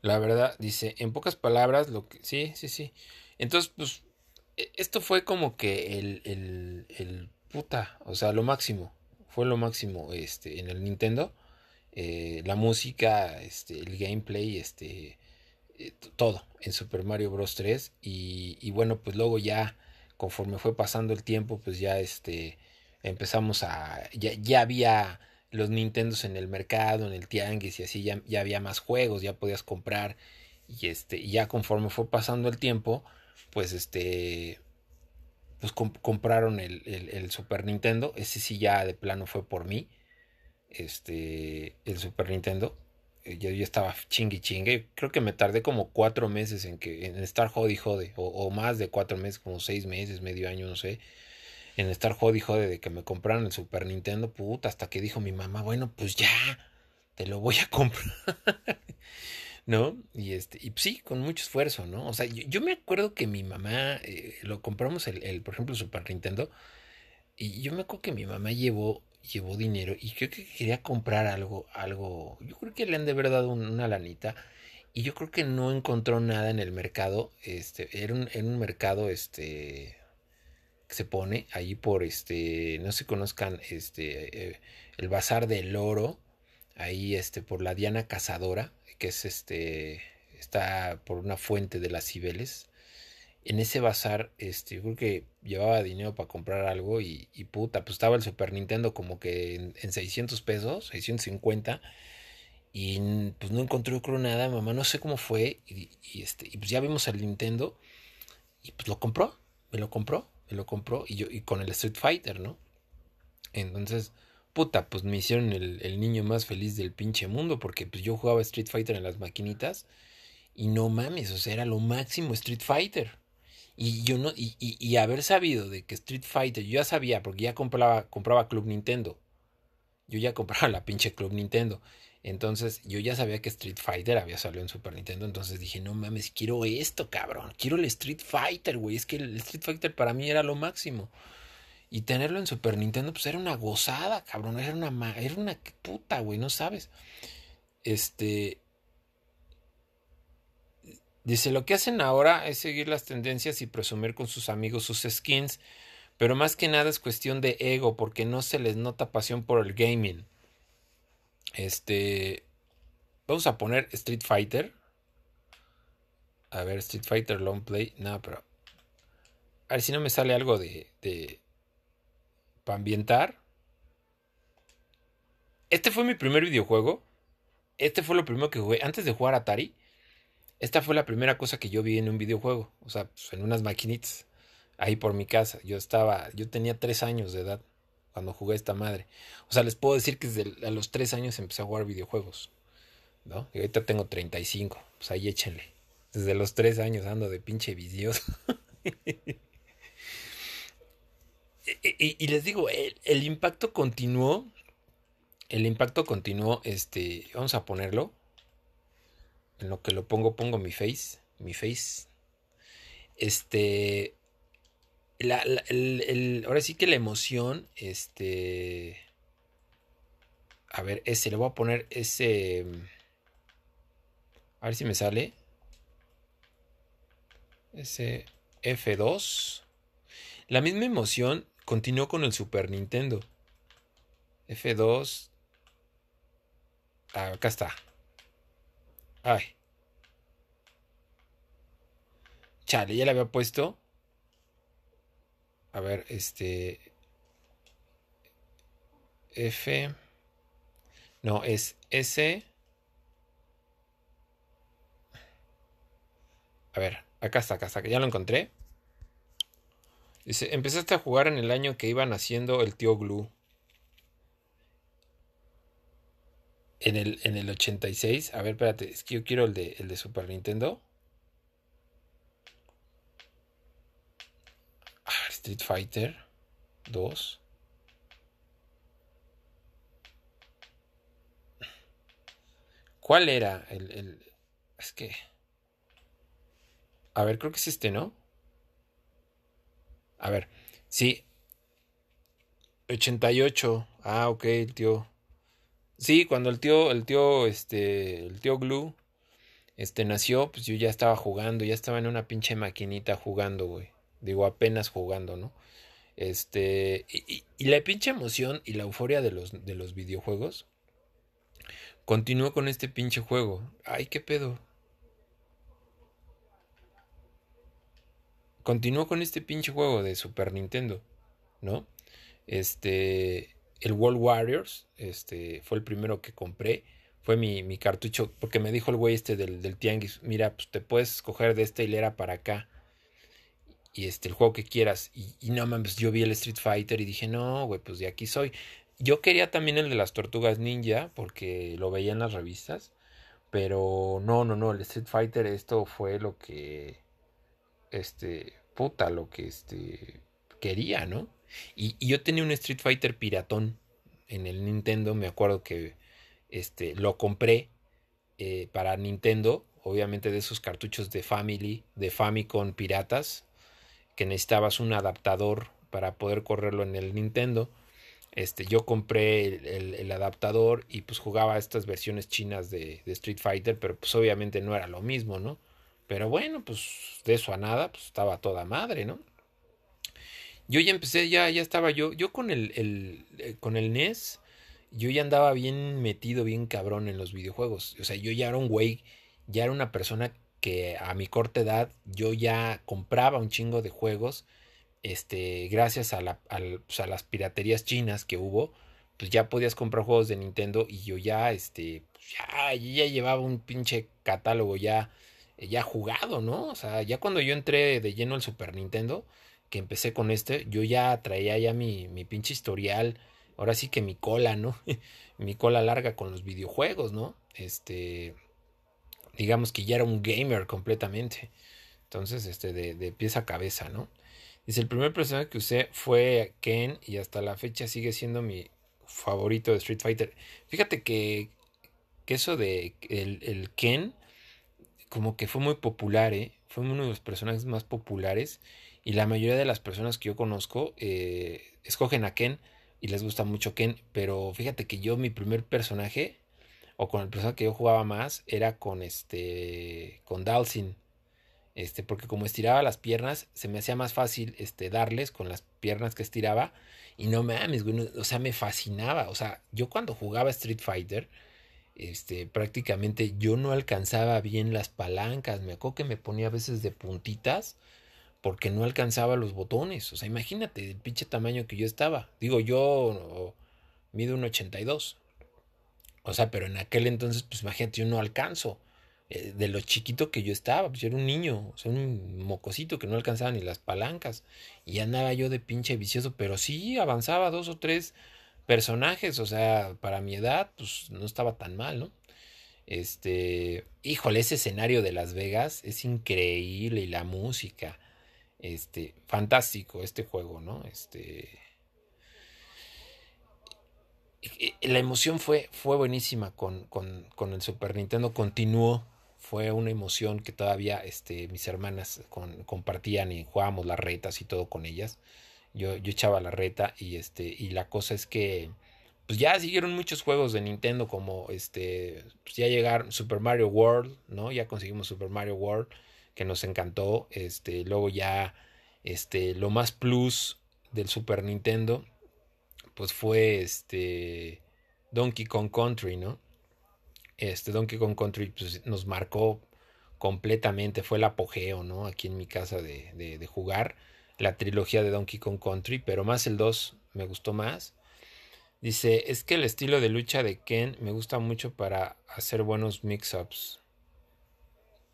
La verdad, dice, en pocas palabras, lo que. Sí, sí, sí. Entonces, pues, e, esto fue como que el, el, el puta, o sea, lo máximo. Fue lo máximo este, en el Nintendo eh, la música, este, el gameplay, este, eh, todo en Super Mario Bros. 3. Y, bueno, pues luego ya, conforme fue pasando el tiempo, pues ya este, empezamos a, ya, había los Nintendos en el mercado, en el tianguis y así, ya, ya había más juegos, ya podías comprar. Y este, ya conforme fue pasando el tiempo, pues este, pues compraron el, el Super Nintendo. Ese sí ya de plano fue por mí este, el Super Nintendo. Yo, eh, yo estaba chingue chingue. Creo que me tardé como cuatro meses en que en estar jode. O, más de cuatro meses, como seis meses, medio año, no sé. En estar y jode de que me compraron el Super Nintendo. Puta, hasta que dijo mi mamá, bueno, pues ya, te lo voy a comprar. ¿No? Y este, y sí, con mucho esfuerzo, ¿no? O sea, yo, me acuerdo que mi mamá, eh, lo compramos el, el, por ejemplo, el Super Nintendo. Y yo me acuerdo que mi mamá llevó llevó dinero y creo que quería comprar algo, algo, yo creo que le han de verdad una lanita y yo creo que no encontró nada en el mercado, este, era un, un mercado, este, que se pone ahí por, este, no se conozcan, este, eh, el bazar del oro, ahí, este, por la Diana Cazadora, que es, este, está por una fuente de las Cibeles, en ese bazar, este, yo creo que llevaba dinero para comprar algo y, puta, pues estaba el Super Nintendo como que en, 600 pesos, 650. Y pues no encontró yo creo nada, mamá, no sé cómo fue. Y, este, y pues ya vimos al Nintendo y pues lo compró, me lo compró, me lo compró y yo y con el Street Fighter, ¿no? Entonces, puta, pues me hicieron el, el niño más feliz del pinche mundo porque pues yo jugaba Street Fighter en las maquinitas y no mames, o sea, era lo máximo Street Fighter. Y, yo no, y, y, haber sabido de que Street Fighter, yo ya sabía, porque ya compraba, compraba Club Nintendo. Yo ya compraba la pinche Club Nintendo. Entonces yo ya sabía que Street Fighter había salido en Super Nintendo. Entonces dije, no mames, quiero esto, cabrón. Quiero el Street Fighter, güey. Es que el Street Fighter para mí era lo máximo. Y tenerlo en Super Nintendo, pues era una gozada, cabrón. Era una, era una puta, güey, no sabes. Este, Dice, lo que hacen ahora es seguir las tendencias y presumir con sus amigos sus skins, pero más que nada es cuestión de ego porque no se les nota pasión por el gaming. Este, vamos a poner Street Fighter. A ver, Street Fighter Long Play. No, pero. A ver si no me sale algo de. de para ambientar. Este fue mi primer videojuego. Este fue lo primero que jugué. Antes de jugar Atari, esta fue la primera cosa que yo vi en un videojuego, o sea, pues, en unas maquinitas, ahí por mi casa. Yo estaba, yo tenía tres años de edad cuando jugué esta madre. O sea, les puedo decir que desde a los tres años empecé a jugar videojuegos, ¿no? Y ahorita tengo 35, pues ahí échenle. Desde los tres años ando de pinche vicioso. Y, les digo, el, el, impacto continuó. El impacto continuó. Este, vamos a ponerlo. En lo que lo pongo, pongo mi face. Mi face. Este. La, el, ahora sí que la emoción. Este. A ver, ese, le voy a poner ese. A ver si me sale. Ese F2. La misma emoción continuó con el Super Nintendo. F2. Ah, acá está. Chale, ya le había puesto. A ver, este. F. No, es S. A ver, acá está, acá está, ya lo encontré. Dice, empezaste a jugar en el año que iban haciendo el tío Glue. en el, 86. A ver, espérate, es que yo quiero el de, Super Nintendo. Ah, Street Fighter 2. ¿Cuál era el, el, Es que... A ver, creo que es este, ¿no? A ver, sí. 88. Ah, ok, tío. Sí, cuando el tío, el tío, este, el tío Glue, este, nació, pues yo ya estaba jugando, ya estaba en una pinche maquinita jugando, güey. Digo, apenas jugando, ¿no? Este, y, la pinche emoción y la euforia de los, de los videojuegos continuó con este pinche juego. Ay, qué pedo. Continuó con este pinche juego de Super Nintendo, ¿no? Este, el World Warriors, este, fue el primero que compré. Fue mi, mi cartucho, porque me dijo el güey este del, del, Tianguis, mira, pues te puedes escoger de esta hilera para acá. Y este, el juego que quieras. Y, y no mames, yo vi el Street Fighter y dije, no, güey, pues de aquí soy. Yo quería también el de las tortugas ninja, porque lo veía en las revistas. Pero no, no, no, el Street Fighter, esto fue lo que. Este. Puta, lo que este. Quería, ¿no? Y, yo tenía un Street Fighter piratón en el Nintendo, me acuerdo que este, lo compré eh, para Nintendo, obviamente de esos cartuchos de Family, de Famicom piratas, que necesitabas un adaptador para poder correrlo en el Nintendo. Este, yo compré el, adaptador y pues jugaba estas versiones chinas de, de, Street Fighter, pero pues obviamente no era lo mismo, ¿no? Pero bueno, pues de eso a nada, pues estaba toda madre, ¿no? Yo ya empecé, ya, ya estaba yo, yo con el, eh, con el NES, yo ya andaba bien metido, bien cabrón en los videojuegos. O sea, yo ya era un güey, ya era una persona que a mi corta edad yo ya compraba un chingo de juegos, este, gracias a, la, pues, las piraterías chinas que hubo, pues ya podías comprar juegos de Nintendo y yo ya, este, pues, ya, ya llevaba un pinche catálogo ya, ya jugado, ¿no? O sea, ya cuando yo entré de lleno al Super Nintendo, que empecé con este, yo ya traía ya mi, mi pinche historial, ahora sí que mi cola, ¿no? mi cola larga con los videojuegos, ¿no? Este, digamos que ya era un gamer completamente. Entonces, este, de, de pies a cabeza, ¿no? Dice, el primer personaje que usé fue Ken y hasta la fecha sigue siendo mi favorito de Street Fighter. Fíjate que, que eso de el, el Ken, como que fue muy popular, ¿eh? Fue uno de los personajes más populares y la mayoría de las personas que yo conozco eh, escogen a Ken y les gusta mucho Ken. Pero fíjate que yo, mi primer personaje, o con el personaje que yo jugaba más, era con este. con Dalsin. Este, porque como estiraba las piernas, se me hacía más fácil este, darles con las piernas que estiraba. Y no mames, güey. o sea, me fascinaba. O sea, yo cuando jugaba Street Fighter. Este, prácticamente yo no alcanzaba bien las palancas. Me acuerdo que me ponía a veces de puntitas porque no alcanzaba los botones. O sea, imagínate el pinche tamaño que yo estaba. Digo, yo mido un 82. O sea, pero en aquel entonces, pues imagínate, yo no alcanzo. Eh, de lo chiquito que yo estaba, pues yo era un niño, o sea, un mocosito que no alcanzaba ni las palancas. Y andaba yo de pinche vicioso, pero sí avanzaba dos o tres personajes. O sea, para mi edad, pues no estaba tan mal, ¿no? Este, híjole, ese escenario de Las Vegas es increíble y la música este, fantástico este juego, ¿no? Este, la emoción fue, fue buenísima con, el Super Nintendo, continuó, fue una emoción que todavía este, mis hermanas compartían y jugábamos las retas y todo con ellas. Yo, yo echaba la reta y, este, y la cosa es que pues, ya siguieron muchos juegos de Nintendo como este, pues, ya llegaron Super Mario World, ¿no? Ya conseguimos Super Mario World que nos encantó. Este, luego ya este, lo más plus del Super Nintendo, pues fue este, Donkey Kong Country, ¿no? Este Donkey Kong Country pues, nos marcó completamente, fue el apogeo, ¿no? Aquí en mi casa de, de, de jugar la trilogía de Donkey Kong Country, pero más el 2 me gustó más. Dice, es que el estilo de lucha de Ken me gusta mucho para hacer buenos mix-ups.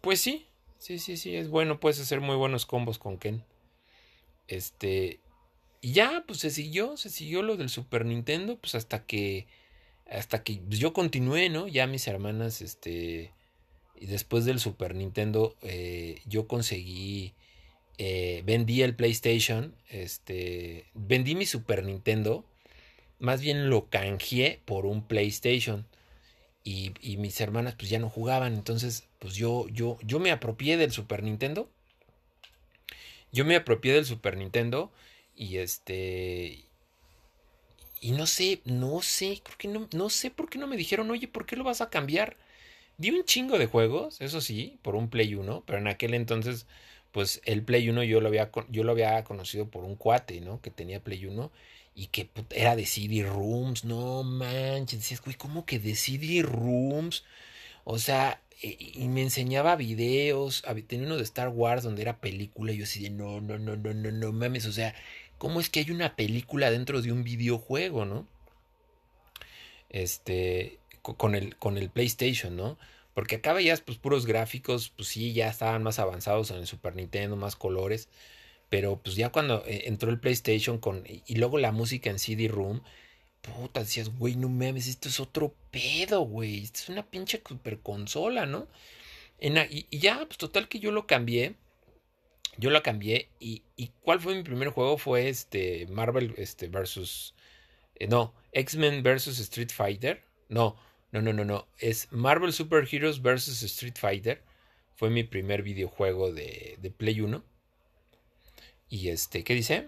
Pues sí, Sí, sí, sí, es bueno, puedes hacer muy buenos combos con Ken. Este, y ya, pues se siguió, se siguió lo del Super Nintendo, pues hasta que, hasta que pues, yo continué, ¿no? Ya mis hermanas, este, y después del Super Nintendo, eh, yo conseguí, eh, vendí el PlayStation, este, vendí mi Super Nintendo, más bien lo canjeé por un PlayStation y, mis hermanas pues ya no jugaban, entonces pues yo, yo, yo me apropié del Super Nintendo. Yo me apropié del Super Nintendo y este... Y no sé, no sé, creo que no, no sé por qué no me dijeron, oye, ¿por qué lo vas a cambiar? Di un chingo de juegos, eso sí, por un Play 1, pero en aquel entonces, pues el Play 1 yo lo había, yo lo había conocido por un cuate, ¿no? Que tenía Play 1 y que era de CD Rooms, no manches, decías, güey, ¿cómo que de CD Rooms? O sea, e, y me enseñaba videos, tenía uno de Star Wars donde era película y yo así de, no, no, no, no, no, no mames, o sea, ¿cómo es que hay una película dentro de un videojuego, no? Este, con el, con el PlayStation, ¿no? Porque acá veías pues puros gráficos, pues sí, ya estaban más avanzados en el Super Nintendo, más colores, pero pues ya cuando eh, entró el PlayStation con, y luego la música en CD-ROOM, puta, decías, güey, no mames, esto es otro pedo, güey. Esto es una pinche super consola, ¿no? y, ya, pues total que yo lo cambié. Yo lo cambié. Y, cuál fue mi primer juego? Fue este Marvel este, versus. Eh, no, X-Men versus Street Fighter. No, no, no, no, no. Es Marvel Super Heroes versus Street Fighter. Fue mi primer videojuego de Play 1. Y este, ¿qué dice?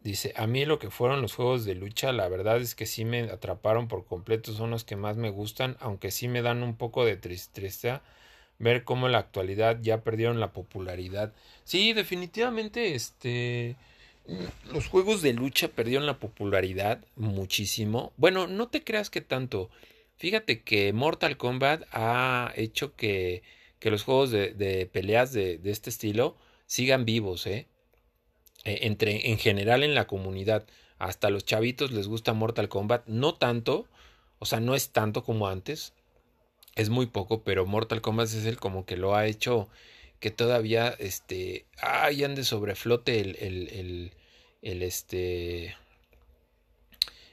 Dice, a mí lo que fueron los juegos de lucha, la verdad es que sí me atraparon por completo, son los que más me gustan, aunque sí me dan un poco de tristeza ver cómo en la actualidad ya perdieron la popularidad. Sí, definitivamente, este, mm, los juegos de lucha perdieron la popularidad muchísimo. Bueno, no te creas que tanto. Fíjate que Mortal Kombat ha hecho que, que los juegos de, de peleas de, de este estilo sigan vivos, ¿eh? Eh, en general en la comunidad. Hasta los chavitos les gusta Mortal Kombat, no tanto, o sea, no es tanto como antes, es muy poco, pero Mortal Kombat es el como que lo ha hecho que todavía, este, ay, ande sobre el, este,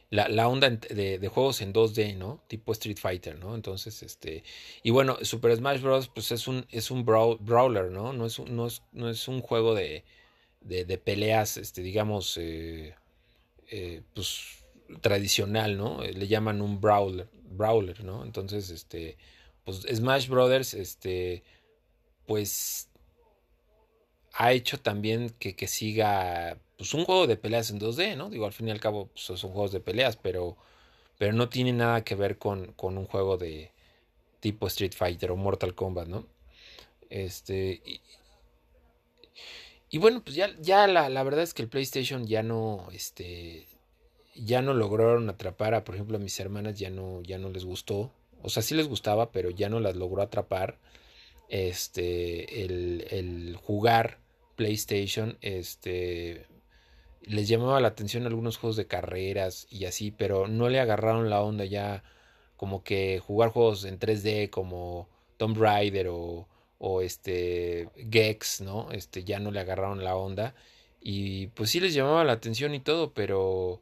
la, la, onda de, juegos en 2D, ¿no? Tipo Street Fighter, ¿no? Entonces, este. Y bueno, Super Smash Bros. pues es un, es un brawler, ¿no? no, es, no es un juego de, de, peleas, este, digamos, eh, eh, pues tradicional, ¿no? Eh, le llaman un brawler, brawler, ¿no? Entonces, este, pues Smash Brothers, este, pues ha hecho también que, que siga, pues un juego de peleas en 2D, ¿no? Digo, al fin y al cabo pues, son juegos de peleas, pero, pero no tiene nada que ver con, con un juego de tipo Street Fighter o Mortal Kombat, ¿no? Este, y bueno, pues ya, ya la, verdad es que el PlayStation ya no, este, ya no lograron atrapar a, por ejemplo, a mis hermanas, ya no, ya no les gustó. O sea, sí les gustaba, pero ya no las logró atrapar. Este, el, el jugar PlayStation, este, les llamaba la atención algunos juegos de carreras y así, pero no le agarraron la onda ya como que jugar juegos en 3D como Tomb Raider o o este Gex, ¿no? Este ya no le agarraron la onda y pues sí les llamaba la atención y todo, pero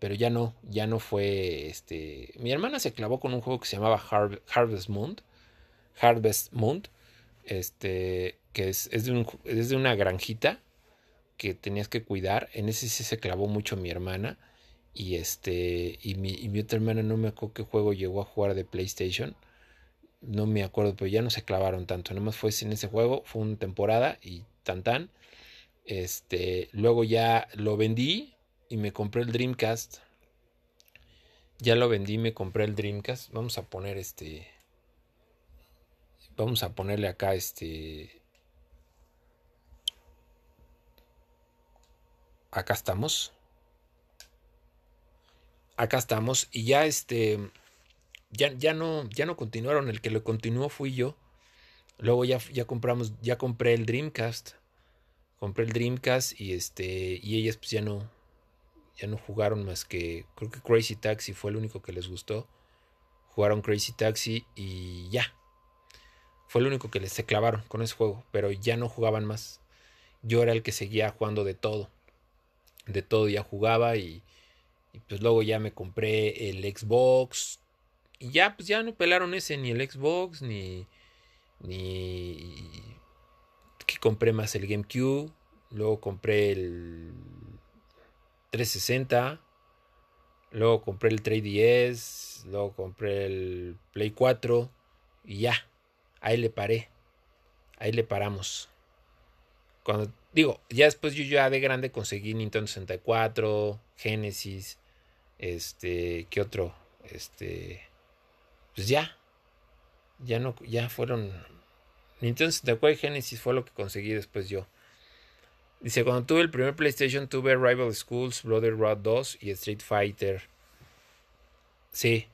pero ya no, ya no fue este mi hermana se clavó con un juego que se llamaba Harvest Moon, Harvest Moon, este que es, de una granjita que tenías que cuidar, en ese sí se clavó mucho mi hermana y este y mi, y mi otra hermana no me acuerdo qué juego llegó a jugar de PlayStation no me acuerdo, pero ya no se clavaron tanto, nada más fue sin ese juego, fue una temporada y tan tan. Este, luego ya lo vendí y me compré el Dreamcast. Ya lo vendí, me compré el Dreamcast. Vamos a poner este vamos a ponerle acá este acá estamos acá estamos y ya este ya, no, ya no continuaron, el que lo continuó fui yo. Luego ya, ya compramos, ya compré el Dreamcast. Compré el Dreamcast y este. Y ellas pues ya no. Ya no jugaron más que. Creo que Crazy Taxi fue el único que les gustó. Jugaron Crazy Taxi y ya. Fue el único que les se clavaron con ese juego. Pero ya no jugaban más. Yo era el que seguía jugando de todo. De todo ya jugaba y. Y pues luego ya me compré el Xbox y ya, pues ya no pelaron ese ni el Xbox, ni. ni. que compré más el GameCube. Luego compré el 360. Luego compré el 3DS. Luego compré el Play 4. Y ya. Ahí le paré. Ahí le paramos. Cuando. Digo, ya después yo ya de grande conseguí Nintendo 64, Genesis, este, ¿qué otro? Este, pues ya, ya no, ya fueron. Nintendo de Genesis fue lo que conseguí después yo. Dice, cuando tuve el primer PlayStation tuve Rival Schools, Brother Rod 2 y Street Fighter. Sí.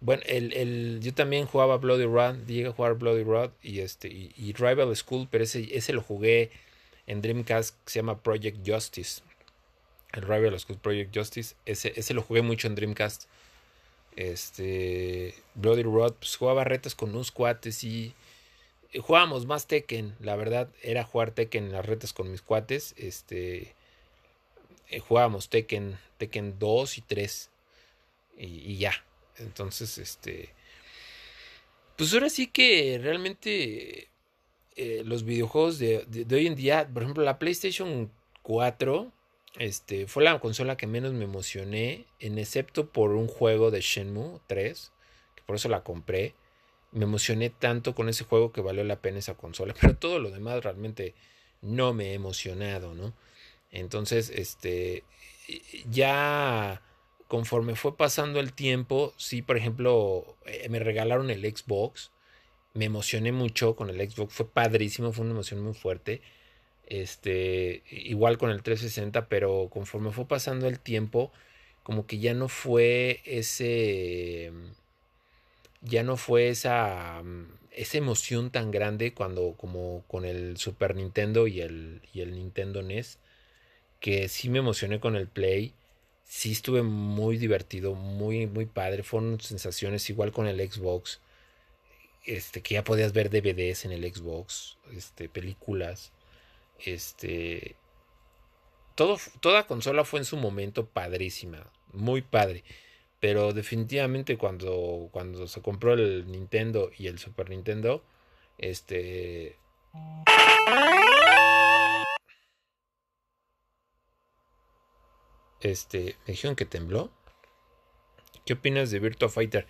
Bueno, el, yo también jugaba Bloody Run, llegué a jugar Bloody Rod y, este, y, Rival School, pero ese, ese lo jugué en Dreamcast, que se llama Project Justice. El Rival Schools Project Justice, ese, ese lo jugué mucho en Dreamcast. Este, Bloody Rod pues, jugaba retas con unos cuates y eh, jugábamos más Tekken, la verdad era jugar Tekken en las retas con mis cuates, este eh, jugábamos Tekken, Tekken 2 y 3 y, ya. Entonces, este pues ahora sí que realmente eh, los videojuegos de, de, hoy en día, por ejemplo, la PlayStation 4 este, fue la consola que menos me emocioné, en excepto por un juego de Shenmue 3, que por eso la compré. Me emocioné tanto con ese juego que valió la pena esa consola, pero todo lo demás realmente no me he emocionado, ¿no? Entonces, este, ya conforme fue pasando el tiempo, sí, por ejemplo, eh, me regalaron el Xbox, me emocioné mucho con el Xbox, fue padrísimo, fue una emoción muy fuerte este, igual con el 360, pero conforme fue pasando el tiempo, como que ya no fue ese ya no fue esa, esa emoción tan grande cuando como con el Super Nintendo y el, Nintendo NES, que sí me emocioné con el Play, sí estuve muy divertido, muy, muy padre, fueron sensaciones igual con el Xbox, este, que ya podías ver DVDs en el Xbox, este, películas, este, todo, toda consola fue en su momento padrísima, muy padre. Pero definitivamente cuando, cuando se compró el Nintendo y el Super Nintendo, este... Este, me dijeron que tembló. ¿Qué opinas de Virtua Fighter?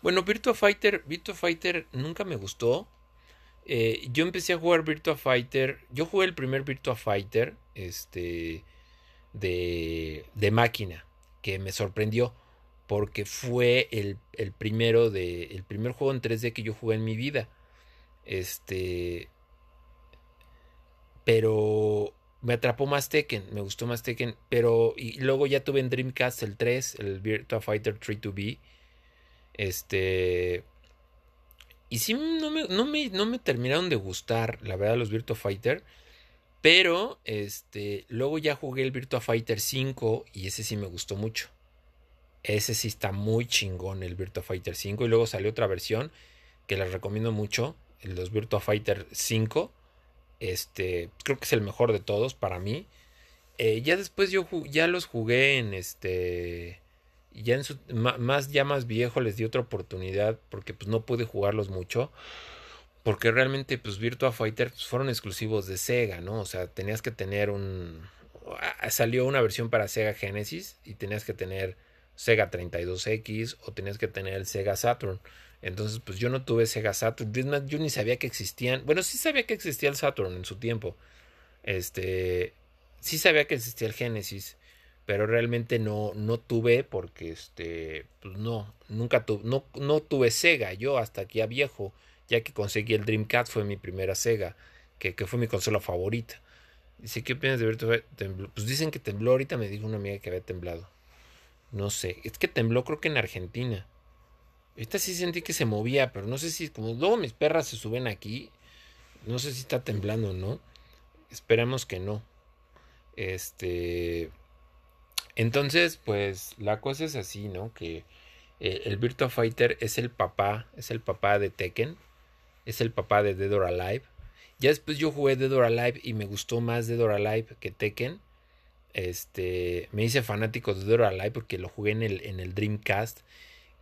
Bueno, Virtua Fighter, Virtua Fighter nunca me gustó. Eh, yo empecé a jugar Virtua Fighter. Yo jugué el primer Virtua Fighter este, de, de máquina, que me sorprendió porque fue el, el, primero de el primer juego en 3D que yo jugué en mi vida. Este pero me atrapó más Tekken, me gustó más Tekken, pero y luego ya tuve en Dreamcast el 3, el Virtua Fighter 3 to b Este y sí, no me, no me, terminaron de gustar, la verdad, los Virtua Fighter. Pero, este, luego ya jugué el Virtua Fighter 5 y ese sí me gustó mucho. Ese sí está muy chingón el Virtua Fighter 5. Y luego salió otra versión que les recomiendo mucho, los Virtua Fighter 5. Este, creo que es el mejor de todos para mí. Eh, ya después yo ya los jugué en este ya más viejo les di otra oportunidad porque pues no pude jugarlos mucho porque realmente pues Virtua Fighter pues, fueron exclusivos de Sega, ¿no? O sea, tenías que tener un ah, salió una versión para Sega Genesis y tenías que tener Sega 32X o tenías que tener el Sega Saturn. Entonces, pues yo no tuve Sega Saturn. Yo, ni sabía que existían. Bueno, sí sabía que existía el Saturn en su tiempo. Este, sí sabía que existía el Genesis pero realmente no, no tuve porque este, pues no, nunca tuve, no, tuve Sega yo hasta aquí a viejo, ya que conseguí el Dreamcast fue mi primera Sega, que, fue mi consola favorita. Dice, ¿qué opinas de ver Pues dicen que tembló, ahorita me dijo una amiga que había temblado. No sé, es que tembló creo que en Argentina. Esta sí sentí que se movía, pero no sé si, como luego mis perras se suben aquí, no sé si está temblando o no. Esperamos que no. Este, entonces, pues la cosa es así, ¿no? Que eh, el Virtua Fighter es el papá, es el papá de Tekken, es el papá de Dead or Alive. Ya después yo jugué Dead or Alive y me gustó más Dead or Alive que Tekken. Este, me hice fanático de Dead or Alive porque lo jugué en el, en el Dreamcast.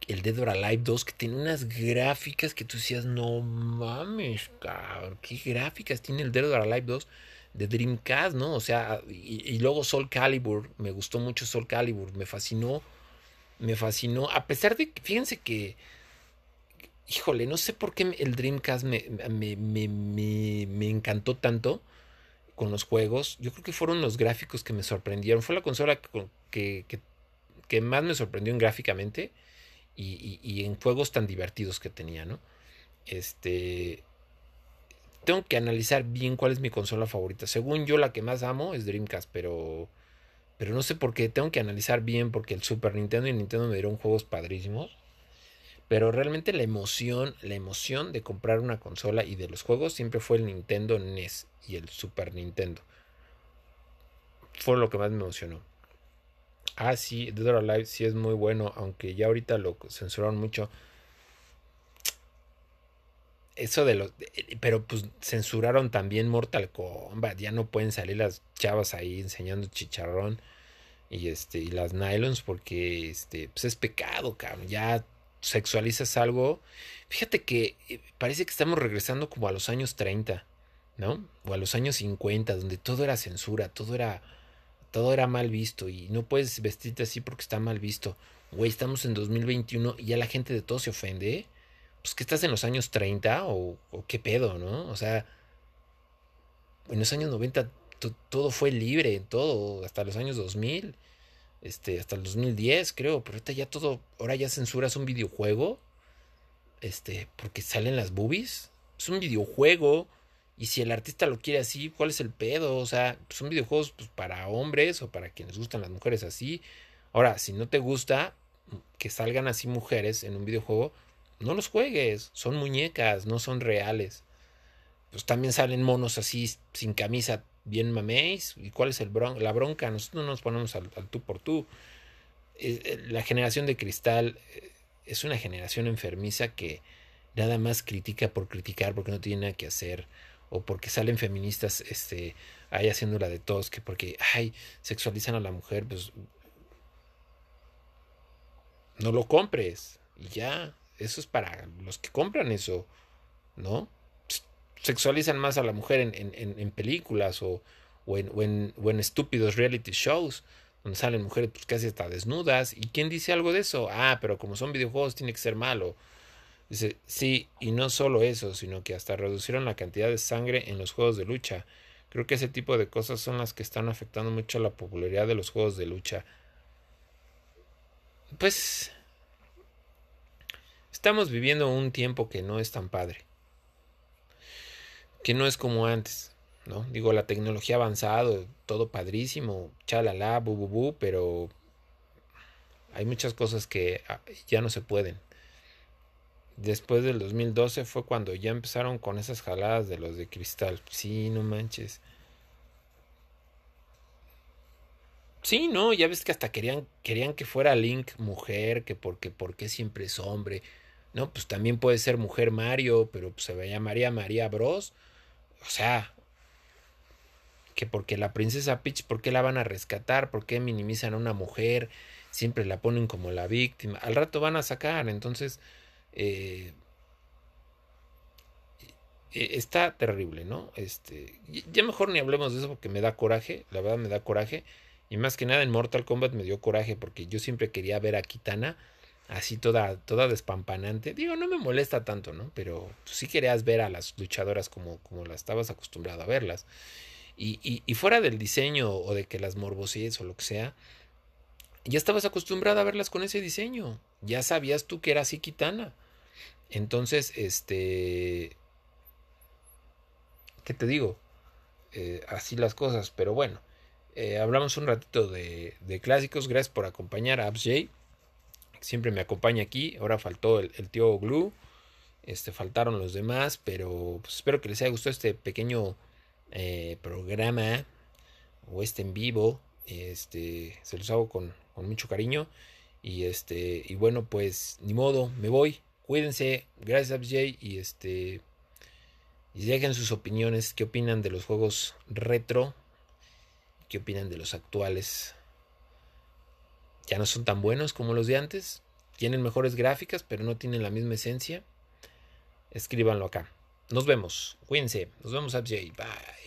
El Dead or Alive 2 que tiene unas gráficas que tú decías, no mames, cabrón, qué gráficas tiene el Dead or Alive 2 de Dreamcast, ¿no? O sea, y, luego Soul Calibur, me gustó mucho Soul Calibur, me fascinó, me fascinó, a pesar de que, fíjense que, híjole, no sé por qué el Dreamcast me, me, encantó tanto con los juegos, yo creo que fueron los gráficos que me sorprendieron, fue la consola que, que, que, más me sorprendió en gráficamente y, y en juegos tan divertidos que tenía, ¿no? Este, tengo que analizar bien cuál es mi consola favorita. Según yo, la que más amo es Dreamcast, pero. Pero no sé por qué. Tengo que analizar bien porque el Super Nintendo y Nintendo me dieron juegos padrísimos. Pero realmente la emoción, la emoción de comprar una consola y de los juegos siempre fue el Nintendo NES y el Super Nintendo. Fue lo que más me emocionó. Ah, sí, Dead or Alive sí es muy bueno, aunque ya ahorita lo censuraron mucho eso de los. Eh, pero pues censuraron también Mortal Kombat. Ya no pueden salir las chavas ahí enseñando chicharrón y este y las nylons porque este pues es pecado, cabrón. Ya sexualizas algo. Fíjate que eh, parece que estamos regresando como a los años 30, ¿no? O a los años 50, donde todo era censura, todo era todo era mal visto y no puedes vestirte así porque está mal visto. Güey, estamos en 2021 y ya la gente de todo se ofende, ¿eh? pues que estás en los años 30 o, qué pedo, ¿no? O sea, en los años 90 todo fue libre, todo, hasta los años 2000, este, hasta el 2010 creo, pero ahorita ya todo, ahora ya censuras un videojuego, este, porque salen las boobies, es un videojuego, y si el artista lo quiere así, ¿cuál es el pedo? O sea, son videojuegos pues, para hombres o para quienes gustan las mujeres así. Ahora, si no te gusta que salgan así mujeres en un videojuego, no los juegues, son muñecas, no son reales. Pues también salen monos así sin camisa, bien maméis. ¿Y cuál es el la bronca? Nosotros no nos ponemos al, tú por tú. Eh, la generación de cristal eh, es una generación enfermiza que nada más critica por criticar porque no tiene nada que hacer o porque salen feministas este ahí haciéndola de todos que porque ay sexualizan a la mujer pues no lo compres y ya eso es para los que compran eso, ¿no? Pues, sexualizan más a la mujer en, películas o, en, estúpidos reality shows donde salen mujeres pues, casi hasta desnudas. ¿Y quién dice algo de eso? Ah, pero como son videojuegos tiene que ser malo. Dice, sí, y no solo eso, sino que hasta reducieron la cantidad de sangre en los juegos de lucha. Creo que ese tipo de cosas son las que están afectando mucho la popularidad de los juegos de lucha. Pues Estamos viviendo un tiempo que no es tan padre. Que no es como antes, ¿no? Digo, la tecnología avanzado, todo padrísimo, chalala, bu, bu, bu, pero hay muchas cosas que ah, ya no se pueden. Después del 2012 fue cuando ya empezaron con esas jaladas de los de cristal. Sí, no manches. Sí, no, ya ves que hasta querían, querían que fuera Link mujer, que porque, porque siempre es hombre. ¿no? Pues también puede ser Mujer Mario, pero pues se veía María María Bros. O sea, que porque la princesa Peach, ¿por qué la van a rescatar? ¿Por qué minimizan a una mujer? Siempre la ponen como la víctima. Al rato van a sacar, entonces... Eh, eh, está terrible, ¿no? Este, ya mejor ni hablemos de eso porque me da coraje, la verdad me da coraje. Y más que nada en Mortal Kombat me dio coraje porque yo siempre quería ver a Kitana así toda, toda despampanante. Digo, no me molesta tanto, ¿no? Pero si sí querías ver a las luchadoras como, como las estabas acostumbrado a verlas. Y, fuera del diseño o de que las morbosíes o lo que sea, ya estabas acostumbrado a verlas con ese diseño. Ya sabías tú que era así Kitana. Entonces, este... ¿Qué te digo? Eh, así las cosas, pero bueno. Eh, hablamos un ratito de, clásicos. Gracias por acompañar a AppsJay siempre me acompaña aquí. Ahora faltó el, tío Glue. Este, faltaron los demás, pero pues, espero que les haya gustado este pequeño eh, programa o este en vivo. Este, se los hago con, mucho cariño. Y este, y bueno, pues ni modo, me voy. Cuídense, gracias Jay y este y dejen sus opiniones, qué opinan de los juegos retro, qué opinan de los actuales ya no son tan buenos como los de antes. Tienen mejores gráficas, pero no tienen la misma esencia. Escríbanlo acá. Nos vemos. Cuídense. Nos vemos, Bye.